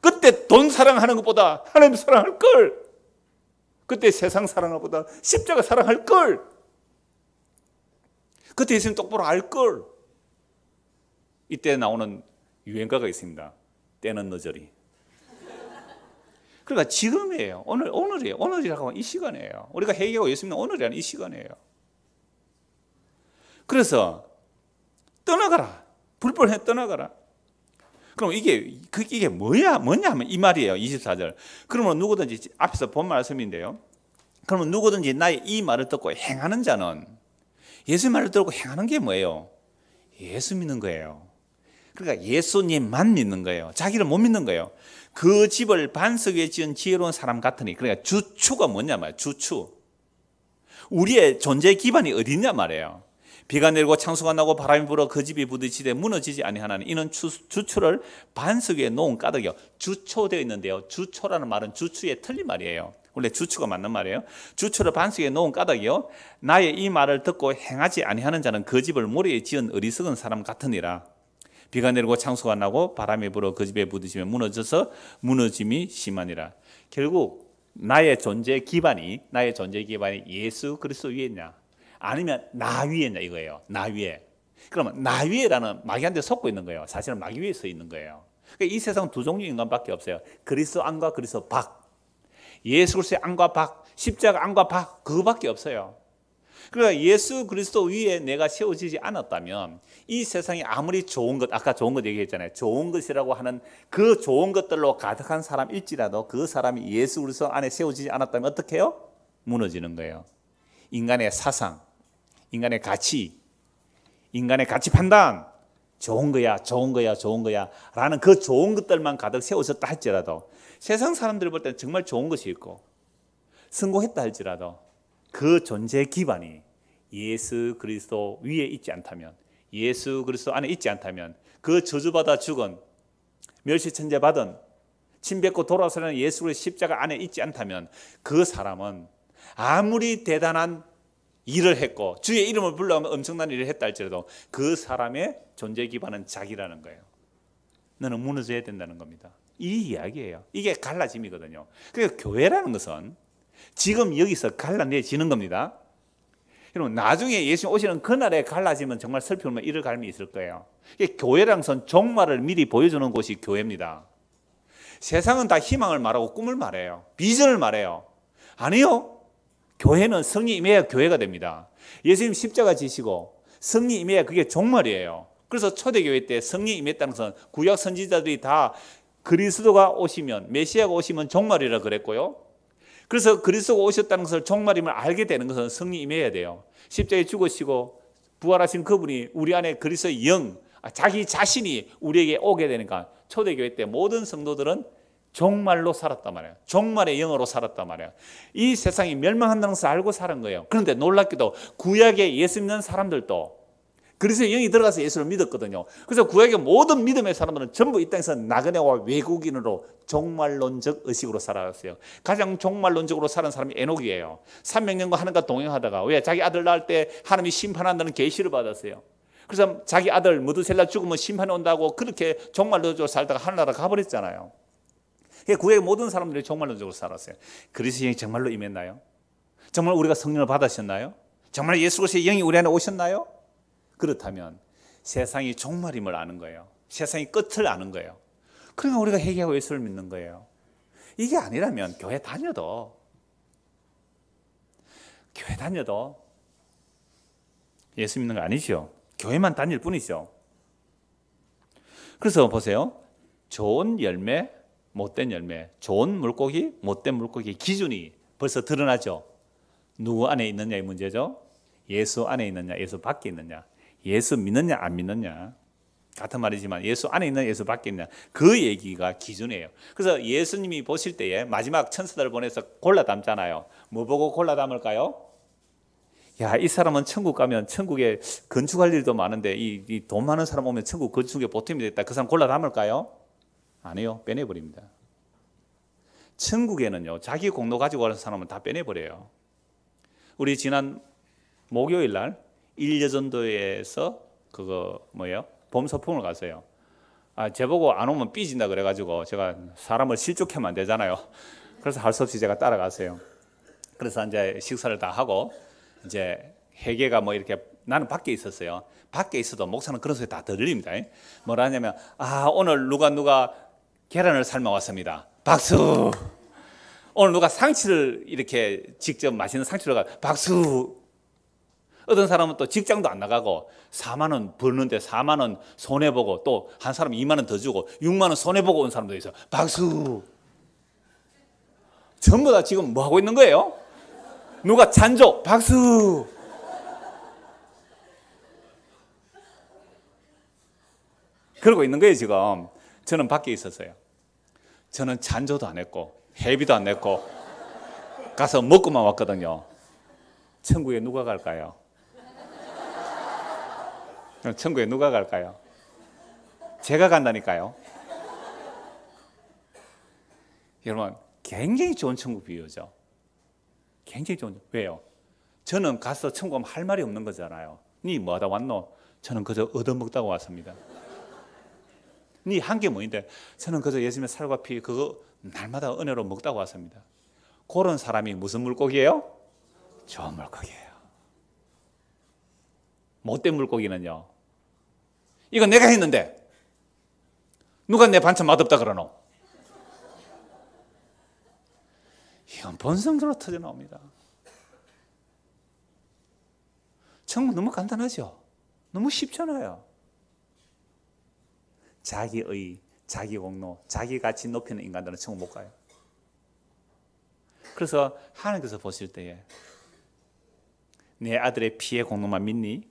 그때 돈 사랑하는 것보다 하나님 사랑할 걸. 그때 세상 사랑할 것보다 십자가 사랑할 걸. 그때 예수님 똑바로 알 걸. 이때 나오는 유행가가 있습니다. 때는 너절이. 그러니까 지금이에요. 오늘, 오늘이에요. 오늘이라고 하면 이 시간이에요. 우리가 회개하고 예수님 은 오늘이라는 이 시간이에요. 그래서 떠나가라. 불법에 떠나가라. 그럼 이게, 그게 뭐야, 뭐냐 하면 이 말이에요. 24절. 그러면 누구든지, 앞에서 본 말씀인데요. 그러면 누구든지 나의 이 말을 듣고 행하는 자는 예수 말을 듣고 행하는 게 뭐예요? 예수 믿는 거예요. 그러니까 예수님만 믿는 거예요. 자기를 못 믿는 거예요. 그 집을 반석에 지은 지혜로운 사람 같으니 그러니까 주추가 뭐냐 말이야 주추 우리의 존재 기반이 어디냐 있 말이에요 비가 내리고 창수가 나고 바람이 불어 그 집이 부딪히되 무너지지 아니하나니 이는 추, 주추를 반석에 놓은 까닭이요 주초되어 있는데요 주초라는 말은 주추의 틀린 말이에요 원래 주추가 맞는 말이에요 주추를 반석에 놓은 까닭이요 나의 이 말을 듣고 행하지 아니하는 자는 그 집을 모래에 지은 어리석은 사람 같으니라 비가 내리고 창수가 나고 바람이 불어 그 집에 부딪히면 무너져서 무너짐이 심하니라. 결국 나의 존재 기반이 나의 존재 기반이 예수 그리스도 위에 냐 아니면 나 위에 냐 이거예요. 나 위에. 그러면 나 위에라는 마귀한테 속고 있는 거예요. 사실은 마귀 위에 서 있는 거예요. 그러니까 이 세상 두 종류 인간밖에 없어요. 그리스도 안과 그리스도 밖. 예수 그리스도의 안과 밖, 십자가 안과 밖 그거밖에 없어요. 그러니까 예수 그리스도 위에 내가 세워지지 않았다면 이 세상이 아무리 좋은 것, 아까 좋은 것 얘기했잖아요. 좋은 것이라고 하는 그 좋은 것들로 가득한 사람일지라도 그 사람이 예수 그리스도 안에 세워지지 않았다면 어떻게 해요? 무너지는 거예요. 인간의 사상, 인간의 가치, 인간의 가치 판단, 좋은 거야, 좋은 거야, 좋은 거야 라는 그 좋은 것들만 가득 세워졌다 할지라도 세상 사람들 볼 때는 정말 좋은 것이 있고 성공했다 할지라도 그 존재 기반이 예수 그리스도 위에 있지 않다면 예수 그리스도 안에 있지 않다면 그 저주받아 죽은 멸시천재 받은 침뱉고 돌아서는 예수의 십자가 안에 있지 않다면 그 사람은 아무리 대단한 일을 했고 주의 이름을 불러오면 엄청난 일을 했다 할지라도 그 사람의 존재 기반은 자기라는 거예요. 너는 무너져야 된다는 겁니다. 이 이야기예요. 이게 갈라짐이거든요. 그러니 교회라는 것은 지금 여기서 갈라내지는 겁니다. 여러분 나중에 예수님 오시는 그날에 갈라지면 정말 슬픔을 잃을 갈미 있을 거예요. 교회랑선 종말을 미리 보여주는 곳이 교회입니다. 세상은 다 희망을 말하고 꿈을 말해요. 비전을 말해요. 아니요. 교회는 성이 임해야 교회가 됩니다. 예수님 십자가 지시고 성이 임해야 그게 종말이에요. 그래서 초대교회 때 성이 임했다는 것은 구약 선지자들이 다 그리스도가 오시면 메시아가 오시면 종말이라 그랬고요. 그래서 그리스도가 오셨다는 것을 종말임을 알게 되는 것은 성이 임해야 돼요. 십자에 죽으시고 부활하신 그분이 우리 안에 그리스도의 영, 아, 자기 자신이 우리에게 오게 되니까 초대교회 때 모든 성도들은 종말로 살았단 말이에요. 종말의 영으로 살았단 말이에요. 이 세상이 멸망한다는 것을 알고 사는 거예요. 그런데 놀랍게도 구약에 예수 믿는 사람들도 그리스의 영이 들어가서 예수를 믿었거든요. 그래서 구약의 모든 믿음의 사람들은 전부 이 땅에서 나그네와 외국인으로 종말론적 의식으로 살아왔어요. 가장 종말론적으로 사는 사람이 에녹이에요. 300년과 하나님과 동행하다가 왜 자기 아들 낳을 때 하나님이 심판한다는 계시를 받았어요. 그래서 자기 아들 무드셀라 죽으면 심판이 온다고 그렇게 종말론적으로 살다가 하늘나라 가버렸잖아요. 구약의 모든 사람들이 종말론적으로 살았어요. 그리스의 영이 정말로 임했나요? 정말 우리가 성령을 받으셨나요? 정말 예수 그리의 영이 우리 안에 오셨나요? 그렇다면 세상이 종말임을 아는 거예요. 세상이 끝을 아는 거예요. 그러니까 우리가 회개하고 예수를 믿는 거예요. 이게 아니라면 교회 다녀도 교회 다녀도 예수 믿는 거 아니죠. 교회만 다닐 뿐이죠. 그래서 보세요. 좋은 열매, 못된 열매, 좋은 물고기, 못된 물고기 기준이 벌써 드러나죠. 누구 안에 있느냐의 문제죠. 예수 안에 있느냐, 예수 밖에 있느냐. 예수 믿느냐 안 믿느냐 같은 말이지만 예수 안에 있는 예수 밖에 있냐 그 얘기가 기준이에요. 그래서 예수님이 보실 때에 마지막 천사들을 보내서 골라 담잖아요. 뭐 보고 골라 담을까요? 야, 이 사람은 천국 가면 천국에 건축할 일도 많은데 이 돈 많은 사람 오면 천국 건축에 보탬이 됐다. 그 사람 골라 담을까요? 아니요. 빼내버립니다. 천국에는요. 자기 공로 가지고 가는 사람은 다 빼내버려요. 우리 지난 목요일 날 일여전도에서 그거 뭐예요? 봄소풍을 가세요. 아, 제보고 안 오면 삐진다 그래가지고 제가 사람을 실족해면안 되잖아요. 그래서 할 수 없이 제가 따라가세요. 그래서 이제 식사를 다 하고 이제 회계가 뭐 이렇게 나는 밖에 있었어요. 밖에 있어도 목사는 그런 소리 다 들립니다. 뭐라 하냐면 아 오늘 누가 누가 계란을 삶아 왔습니다. 박수. 오늘 누가 상추를 이렇게 직접 맛있는 상추를 가 박수 어떤 사람은 또 직장도 안 나가고 4만 원벌는데 4만 원 손해 보고 또 한 사람 2만 원 더 주고 6만 원 손해 보고 온 사람도 있어. 박수. 전부 다 지금 뭐 하고 있는 거예요? 누가 잔조 박수. 그러고 있는 거예요, 지금. 저는 밖에 있었어요. 저는 잔조도 안 했고 회비도 안 냈고 가서 먹고만 왔거든요. 천국에 누가 갈까요? 그럼 천국에 누가 갈까요? 제가 간다니까요. 여러분, 굉장히 좋은 천국 비유죠. 굉장히 좋은, 왜요? 저는 가서 천국 가면 할 말이 없는 거잖아요. 니 뭐하다 왔노? 저는 그저 얻어먹다고 왔습니다. 니 한 게 뭐인데? 저는 그저 예수님의 살과 피 그거 날마다 은혜로 먹다고 왔습니다. 그런 사람이 무슨 물고기예요? 좋은 물고기예요. 못된 뭐 물고기는요. 이건 내가 했는데 누가 내 반찬 맛없다 그러노? 이건 본성으로 터져 나옵니다. 정말 너무 간단하죠? 너무 쉽잖아요. 자기의, 자기 공로, 자기 가치 높이는 인간들은 천국 못 가요. 그래서 하나님께서 보실 때에 내 아들의 피의 공로만 믿니?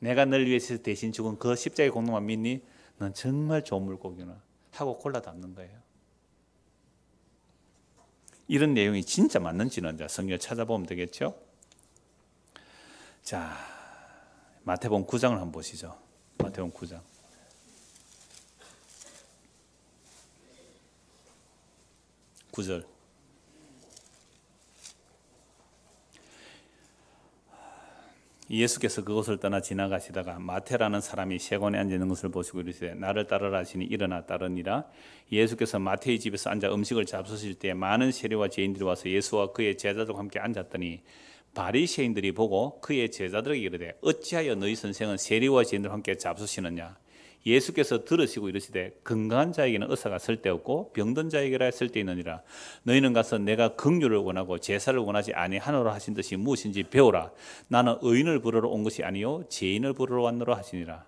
내가 널 위해서 대신 죽은 그 십자의 공로만 믿니? 넌 정말 좋은 물고기나 하고 콜라 담는 거예요. 이런 내용이 진짜 맞는지는 성경 찾아보면 되겠죠. 자, 마태복음 9장을 한번 보시죠. 마태복음 9장. 구절 예수께서 그곳을 떠나 지나가시다가 마태라는 사람이 세관에 앉아 있는 것을 보시고 이르시되 나를 따르라 하시니 일어나 따르니라 예수께서 마태의 집에서 앉아 음식을 잡수실 때 많은 세리와 죄인들이 와서 예수와 그의 제자들과 함께 앉았더니 바리새인들이 보고 그의 제자들에게 이르되 어찌하여 너희 선생은 세리와 죄인들과 함께 잡수시느냐 예수께서 들으시고 이르시되 건강한 자에게는 의사가 쓸데없고 병든 자에게라 쓸데있느니라 너희는 가서 내가 긍휼을 원하고 제사를 원하지 아니하노라 하신 듯이 무엇인지 배우라 나는 의인을 부르러 온 것이 아니요 죄인을 부르러 왔노라 하시니라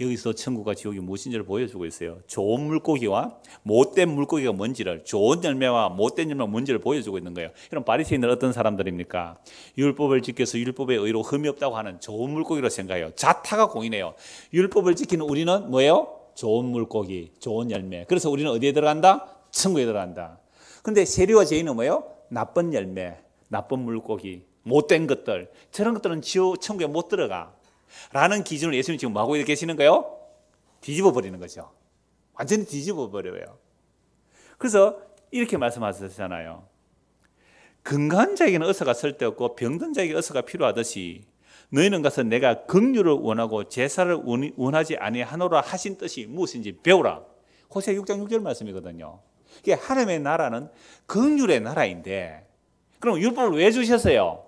여기서 천국과 지옥이 무엇인지를 보여주고 있어요. 좋은 물고기와 못된 물고기가 뭔지를 좋은 열매와 못된 열매가 뭔지를 보여주고 있는 거예요. 그럼 바리새인은 어떤 사람들입니까? 율법을 지켜서 율법에 의로 흠이 없다고 하는 좋은 물고기로 생각해요. 자타가 공인해요. 율법을 지키는 우리는 뭐예요? 좋은 물고기, 좋은 열매. 그래서 우리는 어디에 들어간다? 천국에 들어간다. 근데 세리와 죄인은 뭐예요? 나쁜 열매, 나쁜 물고기, 못된 것들. 저런 것들은 지옥, 천국에 못 들어가. 라는 기준을 예수님 지금 뭐하고 계시는 거요? 뒤집어 버리는 거죠. 완전히 뒤집어 버려요. 그래서 이렇게 말씀하셨잖아요. 건강 자에게는 어서가 쓸데없고 병든 자에게 어서가 필요하듯이 너희는 가서 내가 긍휼을 원하고 제사를 원하지 아니하노라 하신 뜻이 무엇인지 배우라. 호세 6장 6절 말씀이거든요. 이게 하나님의 나라는 긍휼의 나라인데 그럼 율법을 왜 주셨어요?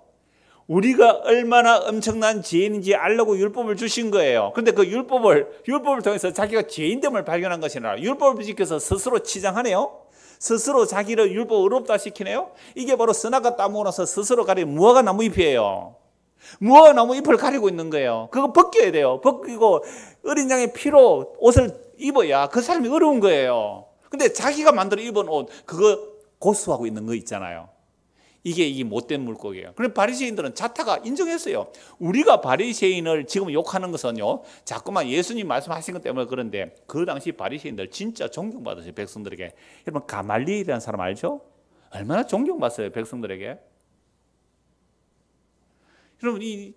우리가 얼마나 엄청난 죄인인지 알려고 율법을 주신 거예요. 근데 그 율법을 율법을 통해서 자기가 죄인됨을 발견한 것이 아니라 율법을 지켜서 스스로 치장하네요. 스스로 자기를 율법 의롭다 시키네요. 이게 바로 선악과 따먹어서 스스로 가리는 무화과 나무 잎이에요. 무화과 나무 잎을 가리고 있는 거예요. 그거 벗겨야 돼요. 벗기고 어린 양의 피로 옷을 입어야 그 사람이 어려운 거예요. 근데 자기가 만들어 입은 옷 그거 고수하고 있는 거 있잖아요. 이게 이 못된 물고기예요. 그럼 바리새인들은 자타가 인정했어요. 우리가 바리새인을 지금 욕하는 것은요. 자꾸만 예수님 말씀하신 것 때문에 그런데 그 당시 바리새인들 진짜 존경받으신 백성들에게 여러분 가말리엘라는 사람 알죠? 얼마나 존경받았어요 백성들에게. 여러분 이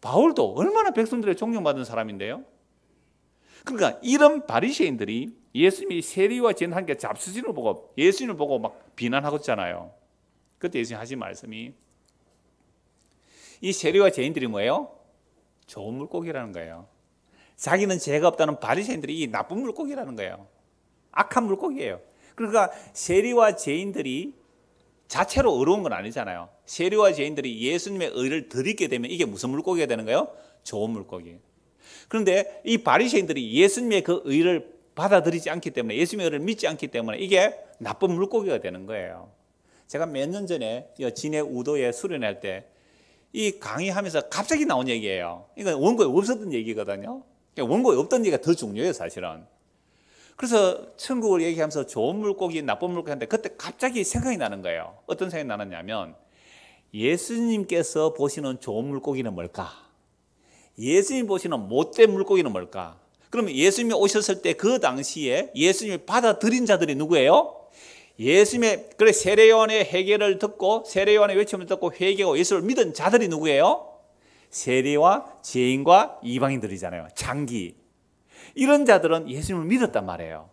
바울도 얼마나 백성들의 존경받은 사람인데요. 그러니까 이런 바리새인들이 예수님이 세리와 진한게 잡수진을 보고 예수님을 보고 막 비난하고 있잖아요. 그때 예수님 하신 말씀이 이 세리와 죄인들이 뭐예요? 좋은 물고기라는 거예요. 자기는 죄가 없다는 바리새인들이 나쁜 물고기라는 거예요. 악한 물고기예요. 그러니까 세리와 죄인들이 자체로 의로운 건 아니잖아요. 세리와 죄인들이 예수님의 의를 드리게 되면 이게 무슨 물고기가 되는 거예요? 좋은 물고기. 그런데 이 바리새인들이 예수님의 그 의를 받아들이지 않기 때문에 예수님의 의를 믿지 않기 때문에 이게 나쁜 물고기가 되는 거예요. 제가 몇 년 전에 진해 우도에 수련할 때 이 강의하면서 갑자기 나온 얘기예요. 이건 원고에 없었던 얘기거든요. 그러니까 원고에 없던 얘기가 더 중요해요, 사실은. 그래서 천국을 얘기하면서 좋은 물고기, 나쁜 물고기 하는데 그때 갑자기 생각이 나는 거예요. 어떤 생각이 나느냐면 예수님께서 보시는 좋은 물고기는 뭘까? 예수님 보시는 못된 물고기는 뭘까? 그러면 예수님이 오셨을 때 그 당시에 예수님이 받아들인 자들이 누구예요? 예수님의 그래 세례요한의 회개를 듣고 세례요한의 외침을 듣고 회개하고 예수를 믿은 자들이 누구예요? 세례와 죄인과 이방인들이잖아요. 장기 이런 자들은 예수님을 믿었단 말이에요.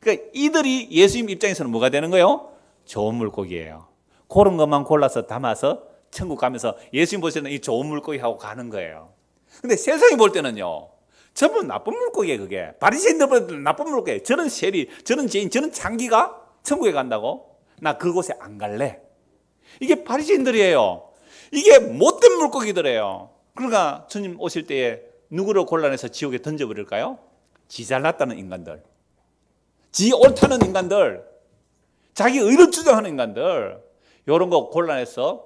그러니까 이들이 예수님 입장에서는 뭐가 되는 거예요? 좋은 물고기예요. 고런 것만 골라서 담아서 천국 가면서 예수님 보시는 이 좋은 물고기하고 가는 거예요. 근데 세상이 볼 때는요. 전부 나쁜 물고기예요, 그게. 바리새인들 보는 나쁜 물고기. 예요 저는 세리, 저는 죄인, 저는 장기가 천국에 간다고? 나 그곳에 안 갈래. 이게 바리새들이에요 이게 못된 물고기들이에요. 그러니까 주님 오실 때에 누구를 곤란해서 지옥에 던져버릴까요? 지 잘났다는 인간들. 지 옳다는 인간들. 자기 의를 주장하는 인간들. 이런 거 곤란해서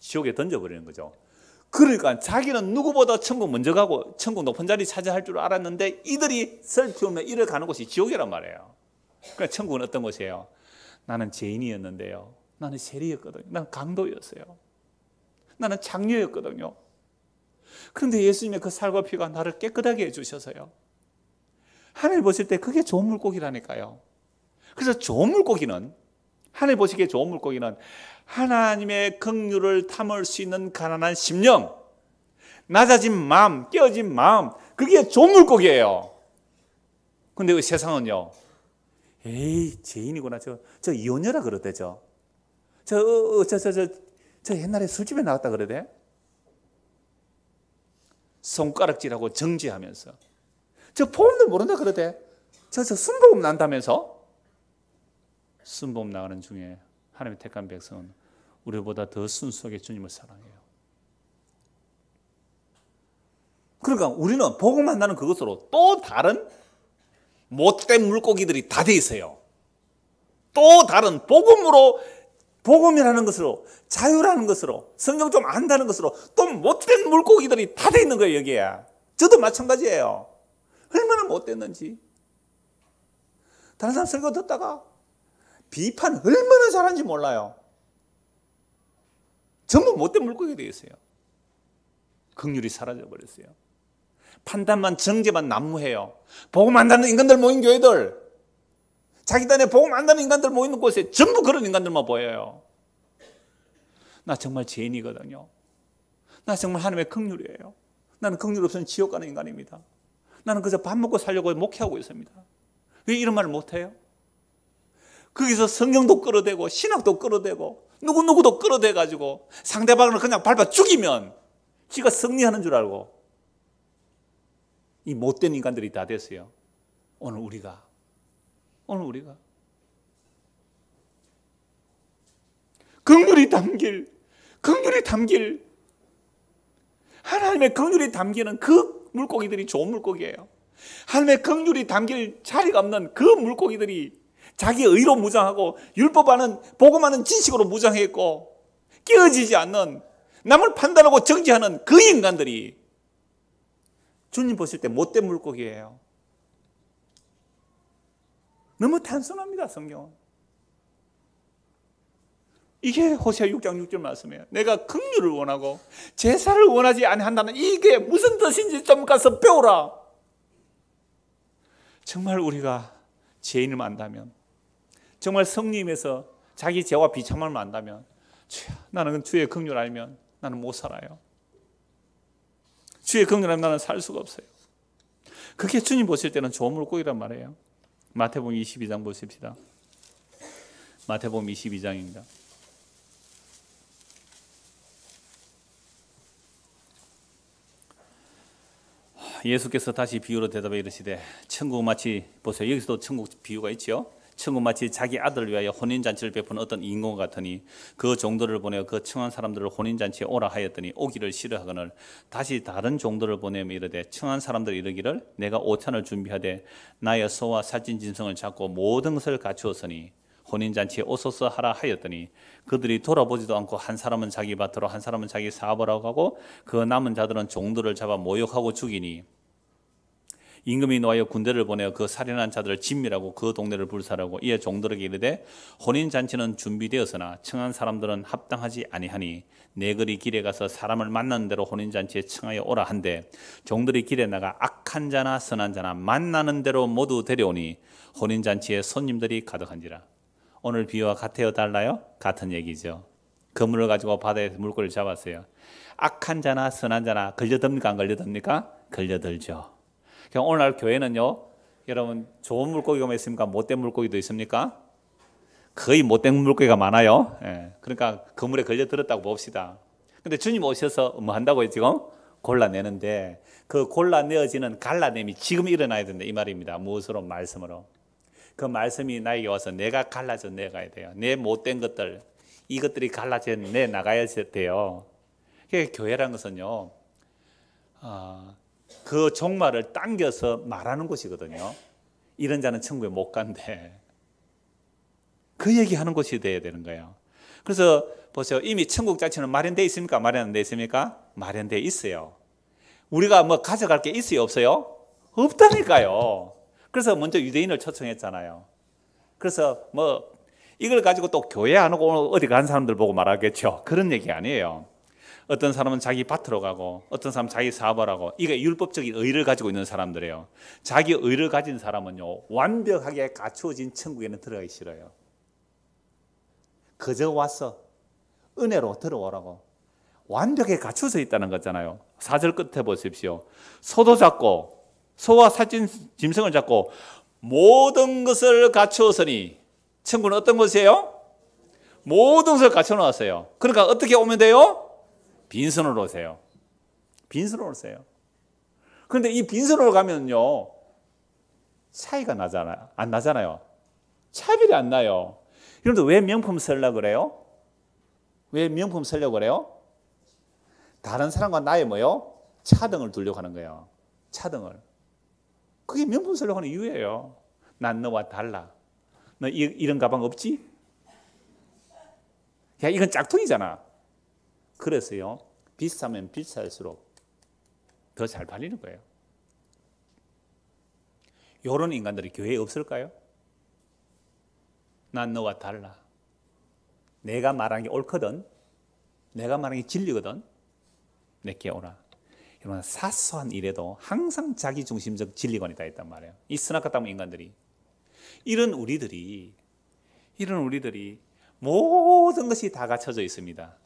지옥에 던져버리는 거죠. 그러니까 자기는 누구보다 천국 먼저 가고 천국 높은 자리 차지할 줄 알았는데 이들이 설키우면 이를 가는 곳이 지옥이란 말이에요. 그러니까 천국은 어떤 곳이에요? 나는 죄인이었는데요. 나는 세리였거든요. 나는 강도였어요. 나는 장녀였거든요. 그런데 예수님의 그 살과 피가 나를 깨끗하게 해주셔서요. 하늘 보실 때 그게 좋은 물고기라니까요. 그래서 좋은 물고기는 하늘 보시기에 좋은 물고기는 하나님의 긍휼을 탐을 수 있는 가난한 심령, 낮아진 마음, 깨어진 마음, 그게 좋은 물고기예요. 근데 이 세상은요, 에이, 죄인이구나. 저, 저연혼녀라 그러대죠. 저, 어, 어, 저, 저, 저, 저 옛날에 술집에 나왔다 그러대. 손가락질하고 정지하면서. 저 보험도 모른다 그러대. 저, 저 순복음 난다면서? 순복음 나가는 중에 하나님의 택한 백성은 우리보다 더 순수하게 주님을 사랑해요. 그러니까 우리는 복음 만나는 그것으로 또 다른 못된 물고기들이 다 돼 있어요. 또 다른 복음으로 복음이라는 것으로 자유라는 것으로 성경 좀 안다는 것으로 또 못된 물고기들이 다 돼 있는 거예요 여기에. 저도 마찬가지예요. 얼마나 못됐는지. 다른 사람 설교 듣다가 비판 얼마나 잘하는지 몰라요. 전부 못된 물고기 되어 있어요. 극률이 사라져 버렸어요. 판단만 정죄만 난무해요. 복음 안다는 인간들 모인 교회들 자기 단에 복음 안다는 인간들 모이는 곳에 전부 그런 인간들만 보여요. 나 정말 죄인이거든요. 나 정말 하나님의 긍휼이에요. 나는 긍휼 없으면 지옥 가는 인간입니다. 나는 그저 밥 먹고 살려고 목회하고 있습니다. 왜 이런 말을 못해요? 거기서 성경도 끌어대고 신학도 끌어대고 누구누구도 끌어대가지고 상대방을 그냥 밟아 죽이면 지가 승리하는 줄 알고 이 못된 인간들이 다 됐어요. 오늘 우리가. 오늘 우리가. 극률이 담길, 극률이 담길, 하나님의 극률이 담기는 그 물고기들이 좋은 물고기예요. 하나님의 극률이 담길 자리가 없는 그 물고기들이 자기 의로 무장하고 율법하는 복음하는 지식으로 무장했고 깨어지지 않는 남을 판단하고 정지하는 그 인간들이 주님 보실 때 못된 뭐 물고기예요. 너무 단순합니다, 성경은. 이게 호세아 6장 6절 말씀이에요. 내가 긍휼을 원하고 제사를 원하지 아한다는 이게 무슨 뜻인지 좀 가서 배우라. 정말 우리가 죄인을 만나면 정말 성님에서 자기 죄와 비참함을 만나면 나는 주의 긍휼 알면 나는 못 살아요. 주의 긍휼함 나는 살 수가 없어요. 그게 주님 보실 때는 좋은 물고기란 말이에요. 마태복음 22장 보십시다. 마태복음 22장입니다. 예수께서 다시 비유로 대답해 이르시되 천국 마치 보세요. 여기서도 천국 비유가 있죠. 청은 마치 자기 아들을 위하여 혼인잔치를 베푼 어떤 인공 같으니 그 종들을 보내어 그 청한 사람들을 혼인잔치에 오라 하였더니 오기를 싫어하거늘 다시 다른 종들을 보내며 이르되 청한 사람들 이르기를 내가 오찬을 준비하되 나의 소와 사진 진성을 잡고 모든 것을 갖추었으니 혼인잔치에 오소서 하라 하였더니 그들이 돌아보지도 않고 한 사람은 자기 밭으로 한 사람은 자기 사업을 하고 그 남은 자들은 종들을 잡아 모욕하고 죽이니 임금이 노하여 군대를 보내어 그 살인한 자들을 진밀하고그 동네를 불사라고 이에 종들에게 이르되 혼인 잔치는 준비되었으나 청한 사람들은 합당하지 아니하니 내 거리 길에 가서 사람을 만나는 대로 혼인 잔치에 청하여 오라 한데 종들이 길에 나가 악한 자나 선한 자나 만나는 대로 모두 데려오니 혼인 잔치에 손님들이 가득한지라 오늘 비와 같아요 달라요 같은 얘기죠. 그물을 가지고 바다에서 물고기를 잡았어요. 악한 자나 선한 자나 걸려듭니까? 안 걸려듭니까? 걸려들죠. 그냥 오늘날 교회는요, 여러분 좋은 물고기가 뭐 있습니까? 못된 물고기도 있습니까? 거의 못된 물고기가 많아요. 예, 그러니까 그물에 걸려 들었다고 봅시다. 근데 주님 오셔서 뭐 한다고요, 지금? 골라내는데 그 골라내어지는 갈라냄이 지금 일어나야 된다 이 말입니다. 무엇으로 말씀으로. 그 말씀이 나에게 와서 내가 갈라져 내가야 돼요. 내 못된 것들 이것들이 갈라져 내 나가야 돼요. 그러니까 교회란 것은요. 어, 그 종말을 당겨서 말하는 곳이거든요. 이런 자는 천국에 못 간대. 그 얘기하는 곳이 돼야 되는 거예요. 그래서 보세요. 이미 천국 자체는 마련되어 있습니까? 마련되어 있습니까? 마련되어 있어요. 우리가 뭐 가져갈 게 있어요? 없어요? 없다니까요. 그래서 먼저 유대인을 초청했잖아요. 그래서 뭐 이걸 가지고 또 교회 안 오고 어디 간 사람들 보고 말하겠죠. 그런 얘기 아니에요. 어떤 사람은 자기 밭으로 가고 어떤 사람은 자기 사업을 하고 이게 율법적인 의를 가지고 있는 사람들이에요. 자기 의를 가진 사람은요. 완벽하게 갖추어진 천국에는 들어가기 싫어요. 그저 와서 은혜로 들어오라고 완벽히 갖춰져 있다는 거잖아요. 사절 끝에 보십시오. 소도 잡고 소와 살찐 짐승을 잡고 모든 것을 갖추었으니 천국은 어떤 것이에요? 모든 것을 갖춰놓았어요. 그러니까 어떻게 오면 돼요? 빈손으로 오세요. 빈손으로 오세요. 그런데 이 빈손으로 가면요. 차이가 나잖아요. 안 나잖아요. 차별이 안 나요. 그런데 왜 명품 쓰려 고 그래요? 왜 명품 쓰려 고 그래요? 다른 사람과 나의 뭐요? 차등을 두려고 하는 거예요. 차등을. 그게 명품 쓰려고 하는 이유예요. 난 너와 달라. 너 이, 이런 가방 없지? 야, 이건 짝퉁이잖아. 그래서요. 비싸면 비쌀수록 더 잘 팔리는 거예요. 요런 인간들이 교회에 없을까요? 난 너와 달라. 내가 말한 게 옳거든. 내가 말한 게 진리거든. 내게 오라. 이런 사소한 일에도 항상 자기중심적 진리관이 다 있단 말이에요. 이 스나카타무 인간들이. 이런 우리들이, 이런 우리들이 모든 것이 다 갖춰져 있습니다.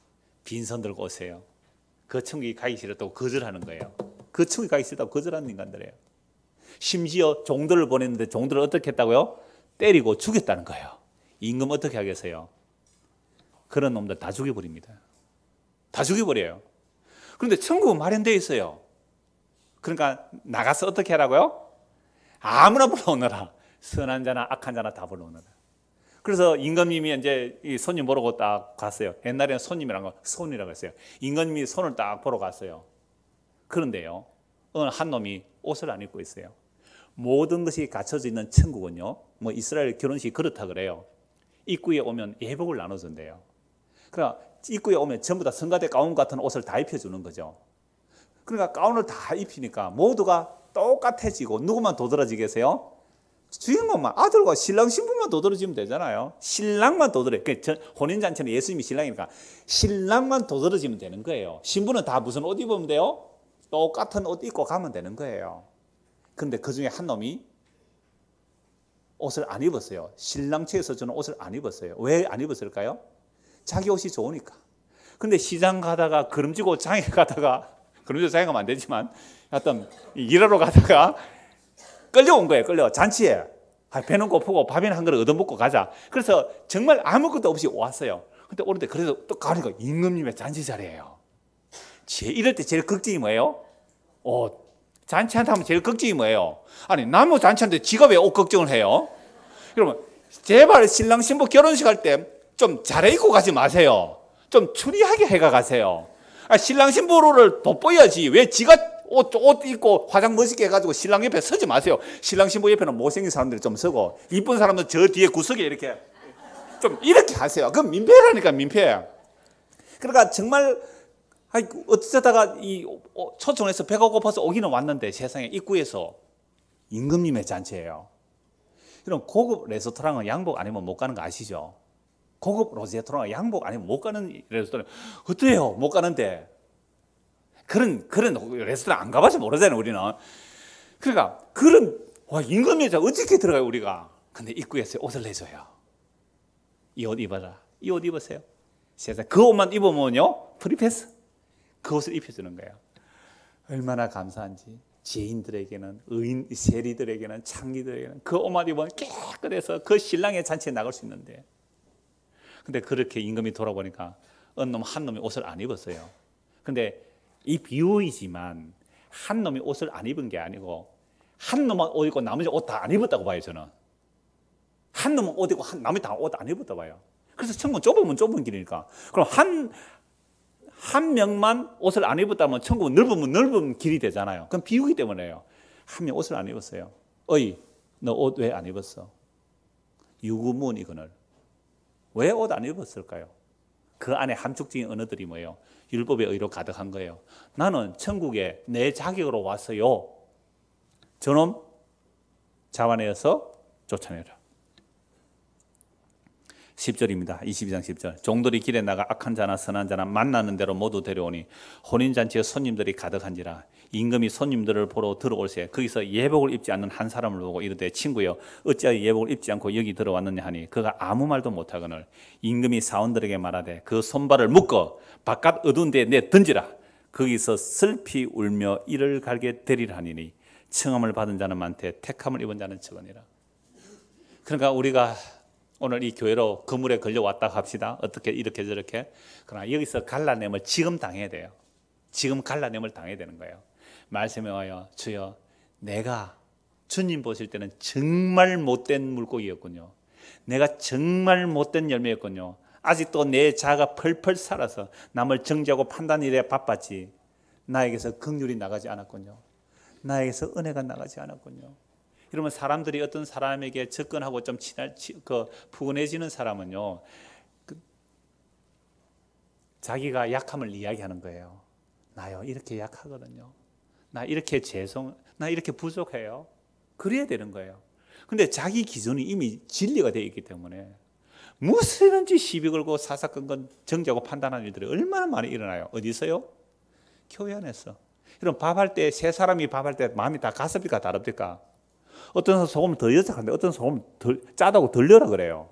빈손 들고 오세요. 그 천국이 가기 싫었다고 거절하는 거예요. 그 천국이 가기 싫다고 거절하는 인간들이에요. 심지어 종들을 보냈는데 종들을 어떻게 했다고요? 때리고 죽였다는 거예요. 임금 어떻게 하겠어요? 그런 놈들 다 죽여버립니다. 다 죽여버려요. 그런데 천국은 마련되어 있어요. 그러니까 나가서 어떻게 하라고요? 아무나 불러오너라. 선한 자나 악한 자나 다 불러오너라. 그래서 임금님이 이제 이 손님 보러 딱 갔어요. 옛날에는 손님이란 거 손이라고 했어요. 임금님이 손을 딱 보러 갔어요. 그런데요. 어느 한 놈이 옷을 안 입고 있어요. 모든 것이 갖춰져 있는 천국은요. 뭐 이스라엘 결혼식 그렇다 그래요. 입구에 오면 예복을 나눠준대요. 그러니까 입구에 오면 전부 다 성가대 가운 같은 옷을 다 입혀주는 거죠. 그러니까 가운을 다 입히니까 모두가 똑같아지고 누구만 도드라지겠어요? 주인공만 아들과 신랑 신부만 도드러지면 되잖아요. 신랑만 도드려. 그 그러니까 혼인 잔치는 예수님이 신랑이니까 신랑만 도드러지면 되는 거예요. 신부는 다 무슨 옷 입으면 돼요? 똑같은 옷 입고 가면 되는 거예요. 근데 그 중에 한 놈이 옷을 안 입었어요. 신랑 측에서 저는 옷을 안 입었어요. 왜 안 입었을까요? 자기 옷이 좋으니까. 근데 시장 가다가 그름지고 장에 가다가 그럼지고 장에 가면 안 되지만 하여튼 일하러 가다가 끌려온 거예요. 끌려 잔치에 아, 배는 고프고 밥이나 한 그릇 얻어먹고 가자. 그래서 정말 아무것도 없이 왔어요. 근데 오는데 그래서 또 가니까 임금님의 잔치 자리예요. 제 이럴 때 제일 걱정이 뭐예요? 어, 잔치한테 하면 제일 걱정이 뭐예요? 아니 나무 잔치한테 지가 왜 옷 걱정을 해요? 그러면 제발 신랑 신부 결혼식 할 때 좀 잘해 입고 가지 마세요. 좀 추리하게 해가 가세요. 아, 신랑 신부를 돋보여야지 왜 지가 옷, 옷 입고 화장 멋있게 해가지고 신랑 옆에 서지 마세요. 신랑 신부 옆에는 못생긴 사람들이 좀 서고, 이쁜 사람들 저 뒤에 구석에 이렇게, 좀 이렇게 하세요. 그럼 민폐라니까, 민폐. 그러니까 정말, 어쩌다가 이 어, 초청해서 배가 고파서 오기는 왔는데 세상에 입구에서 임금님의 잔치예요. 그럼 고급 레스토랑은 양복 아니면 못 가는 거 아시죠? 고급 로제토랑 양복 아니면 못 가는 레스토랑 어때요? 못 가는데 그런 그런 레스토랑 안 가봐서 모르잖아요 우리는. 그러니까 그런 와 임금 여자 어떻게 들어가요 우리가? 근데 입구에서 옷을 내줘요. 이 옷 입어라. 이 옷 입으세요. 세상 그 옷만 입으면요 프리패스. 그 옷을 입혀주는 거예요. 얼마나 감사한지. 지인들에게는 의인 세리들에게는 창기들에게는 그 옷만 입으면 깨끗해서 그 신랑의 잔치에 나갈 수 있는데. 근데 그렇게 임금이 돌아보니까 어놈한 놈이 옷을 안 입었어요. 근데 이 비유이지만 한 놈이 옷을 안 입은 게 아니고 한 놈만 옷 입고 나머지 옷 다 안 입었다고 봐요 저는. 한 놈은 옷 입고 한, 남이 다 옷 안 입었다 봐요. 그래서 천국 좁으면 좁은 길이니까. 그럼 한, 한 명만 옷을 안 입었다면 천국은 넓으면 넓은 길이 되잖아요. 그럼 비우기 때문에요. 한 명 옷을 안 입었어요. 어이, 너 옷 왜 안 입었어? 유구문 이거는. 왜옷 안 입었을까요? 그 안에 함축적인 언어들이 뭐예요? 율법의 의로 가득한 거예요. 나는 천국에 내 자격으로 왔어요. 저놈 잡아내어서 쫓아내라. 10절입니다. 22장 10절. 종들이 길에 나가 악한 자나 선한 자나 만나는 대로 모두 데려오니 혼인잔치에 손님들이 가득한지라 임금이 손님들을 보러 들어올세 거기서 예복을 입지 않는 한 사람을 보고 이르되 친구여 어찌하여 예복을 입지 않고 여기 들어왔느냐 하니 그가 아무 말도 못하거늘 임금이 사원들에게 말하되 그 손발을 묶어 바깥 어두운 데에 내 던지라 거기서 슬피 울며 이를 갈게 되리라니니 청함을 받은 자는 많되 택함을 입은 자는 적으니라 그러니까 우리가 오늘 이 교회로 그물에 걸려왔다 합시다. 어떻게 이렇게 저렇게. 그러나 여기서 갈라냄을 지금 당해야 돼요. 지금 갈라냄을 당해야 되는 거예요. 말씀에 와요. 주여, 내가 주님 보실 때는 정말 못된 물고기였군요. 내가 정말 못된 열매였군요. 아직도 내 자아가 펄펄 살아서 남을 정죄하고 판단 일에 바빴지. 나에게서 극률이 나가지 않았군요. 나에게서 은혜가 나가지 않았군요. 그러면 사람들이 어떤 사람에게 접근하고 좀 친할 그 푸근해지는 사람은요. 그, 자기가 약함을 이야기하는 거예요. 나요 이렇게 약하거든요. 나 이렇게 죄송, 나 이렇게 부족해요. 그래야 되는 거예요. 근데 자기 기준이 이미 진리가 되어 있기 때문에 무엇지 시비 걸고 사사건건 정죄하고 판단하는 일들이 얼마나 많이 일어나요. 어디서요? 교회 안에서. 이런 밥할 때 세 사람이 밥할 때 마음이 다 가섭니까 다릅니까? 어떤 사람 소금은 더 여작한데 어떤 소금은 덜, 짜다고 덜넣라 그래요.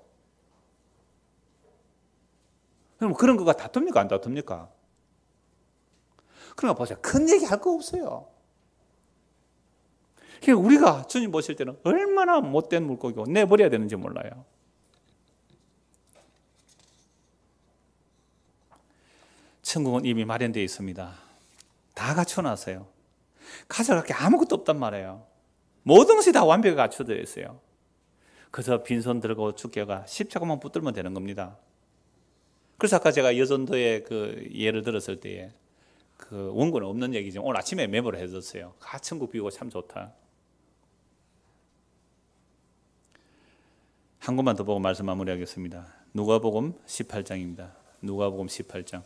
그럼 그런 거가 다툽니까? 안 다툽니까? 그러니 보세요. 큰 얘기 할 거 없어요. 그러니까 우리가 주님 보실 때는 얼마나 못된 물고기고 내버려야 되는지 몰라요. 천국은 이미 마련되어 있습니다. 다 갖춰놨어요. 가져갈 게 아무것도 없단 말이에요. 모든 것이 다 완벽히 갖춰져 있어요. 그저 빈손 들고 죽게가 십자가만 붙들면 되는 겁니다. 그래서 아까 제가 여전도의 그 예를 들었을 때에 그 원고는 없는 얘기지만 오늘 아침에 메모를 해줬어요. 아, 천국 비유가 참 좋다. 한 곳만 더 보고 말씀 마무리하겠습니다. 누가복음 18장입니다. 누가복음 18장.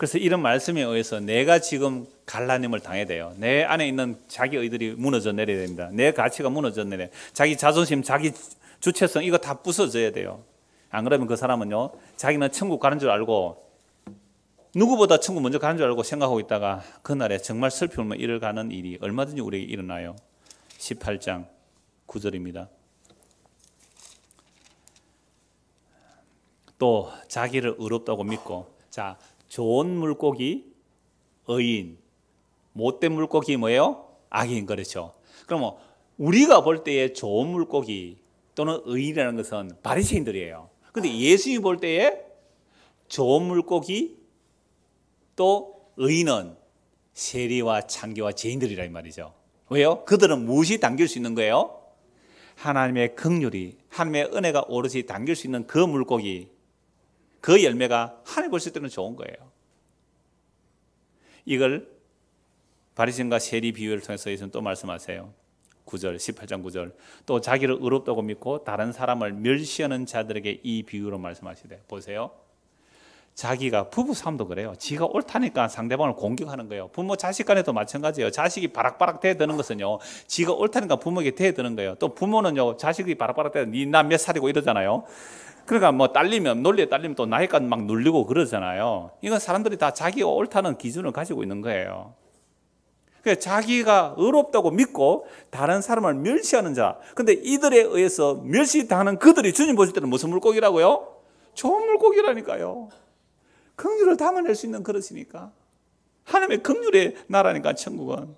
그래서 이런 말씀에 의해서 내가 지금 갈라님을 당해야 돼요. 내 안에 있는 자기 의들이 무너져 내려야 됩니다. 내 가치가 무너져 내려. 자기 자존심, 자기 주체성 이거 다 부서져야 돼요. 안 그러면 그 사람은요. 자기는 천국 가는 줄 알고 누구보다 천국 먼저 가는 줄 알고 생각하고 있다가 그날에 정말 슬픔을 잃을 가는 일이 얼마든지 우리에게 일어나요. 18장 9절입니다. 또 자기를 의롭다고 믿고 자 좋은 물고기 의인, 못된 물고기 뭐예요? 악인 그렇죠. 그럼 우리가 볼 때의 좋은 물고기 또는 의인이라는 것은 바리새인들이에요. 근데 예수님볼 때의 좋은 물고기 또 의인은 세리와 창교와 죄인들이란 말이죠. 왜요? 그들은 무엇이 당길 수 있는 거예요? 하나님의 긍휼이 하나님의 은혜가 오롯이 당길 수 있는 그 물고기 그 열매가 하늘 보실 때는 좋은 거예요. 이걸 바리신과 세리 비유를 통해서 예수는 또 말씀하세요. 9절, 18장 9절. 또 자기를 의롭다고 믿고 다른 사람을 멸시하는 자들에게 이 비유로 말씀하시되 보세요. 자기가 부부 싸도 그래요. 지가 옳다니까 상대방을 공격하는 거예요. 부모 자식 간에도 마찬가지예요. 자식이 바락바락 대드는 것은요. 지가 옳다니까 부모에게 대드는 거예요. 또 부모는요. 자식이 바락바락 대드 니나 네, 몇 살이고 이러잖아요. 그러니까 뭐 딸리면 논리에 딸리면 또나이가막 눌리고 그러잖아요. 이건 사람들이 다 자기가 옳다는 기준을 가지고 있는 거예요. 그러니까 자기가 의롭다고 믿고 다른 사람을 멸시하는 자. 근데 이들에 의해서 멸시당하는 그들이 주님 보실 때는 무슨 물고기라고요? 좋은 물고기라니까요. 긍휼을 담아낼 수 있는 그릇이니까. 하나님의 긍휼의 나라니까 천국은.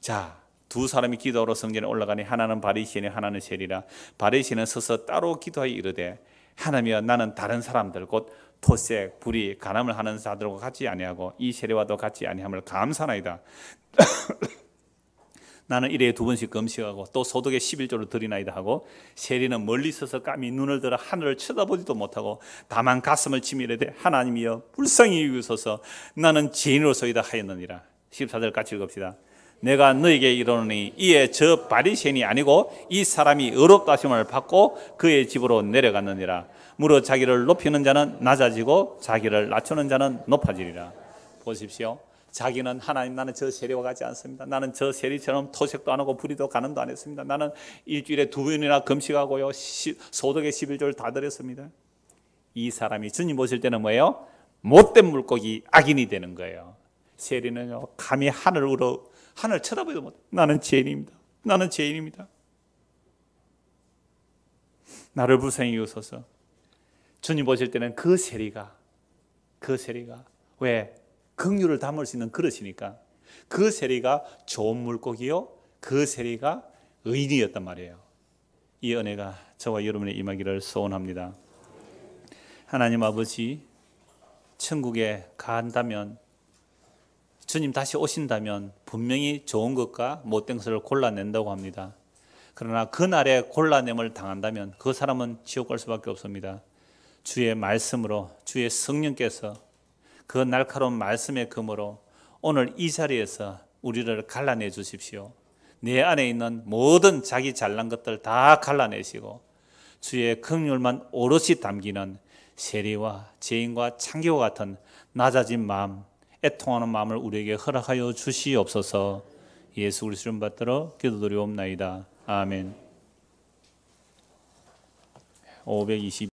자, 두 사람이 기도하러 성전에 올라가니 하나는 바리시니 하나는 셀이라 바리시는 서서 따로 기도하여 이르되 하나님여 나는 다른 사람들 곧 토색, 불이, 간함을 하는 자들과 같이 아니하고 이 세례와도 같이 아니함을 감사나이다. 나는 일에 두 번씩 금식하고 또 소득의 11조를 드리나이다 하고 세리는 멀리 서서 감히 눈을 들어 하늘을 쳐다보지도 못하고 다만 가슴을 치며 이되 하나님이여 불쌍히 여기소서 나는 죄인으로서이다 하였느니라. 14절 같이 읽읍시다. 내가 너에게 이러노니 이에 저 바리새인이 아니고 이 사람이 의롭다 심을 받고 그의 집으로 내려갔느니라 무릇 자기를 높이는 자는 낮아지고 자기를 낮추는 자는 높아지리라 보십시오 자기는 하나님 나는 저 세리와 같지 않습니다. 나는 저 세리처럼 토색도 안 하고 불의도 가늠도 안 했습니다. 나는 일주일에 두 번이나 금식하고요. 시, 소득의 11조를 다 드렸습니다. 이 사람이 주님 보실 때는 뭐예요? 못된 물고기 악인이 되는 거예요. 세리는요. 감히 하늘으로 하늘 쳐다보지도 못. 나는 죄인입니다. 나는 죄인입니다. 나를 불쌍히 여소서. 주님 보실 때는 그 세리가 그 세리가 왜 긍휼을 담을 수 있는 그릇이니까 그 세리가 좋은 물고기요 그 세리가 의인이었단 말이에요. 이 은혜가 저와 여러분의 임하기를 소원합니다. 하나님 아버지 천국에 간다면 주님 다시 오신다면 분명히 좋은 것과 못된 것을 골라낸다고 합니다. 그러나 그날에 골라냄을 당한다면 그 사람은 지옥 갈 수밖에 없습니다. 주의 말씀으로 주의 성령께서 그 날카로운 말씀의 금으로 오늘 이 자리에서 우리를 갈라내 주십시오. 내 안에 있는 모든 자기 잘난 것들 다 갈라내시고 주의 긍휼만 오롯이 담기는 세리와 죄인과 창교 같은 낮아진 마음 애통하는 마음을 우리에게 허락하여 주시옵소서. 예수 그리스도를 받들어 기도드리옵나이다. 아멘. 520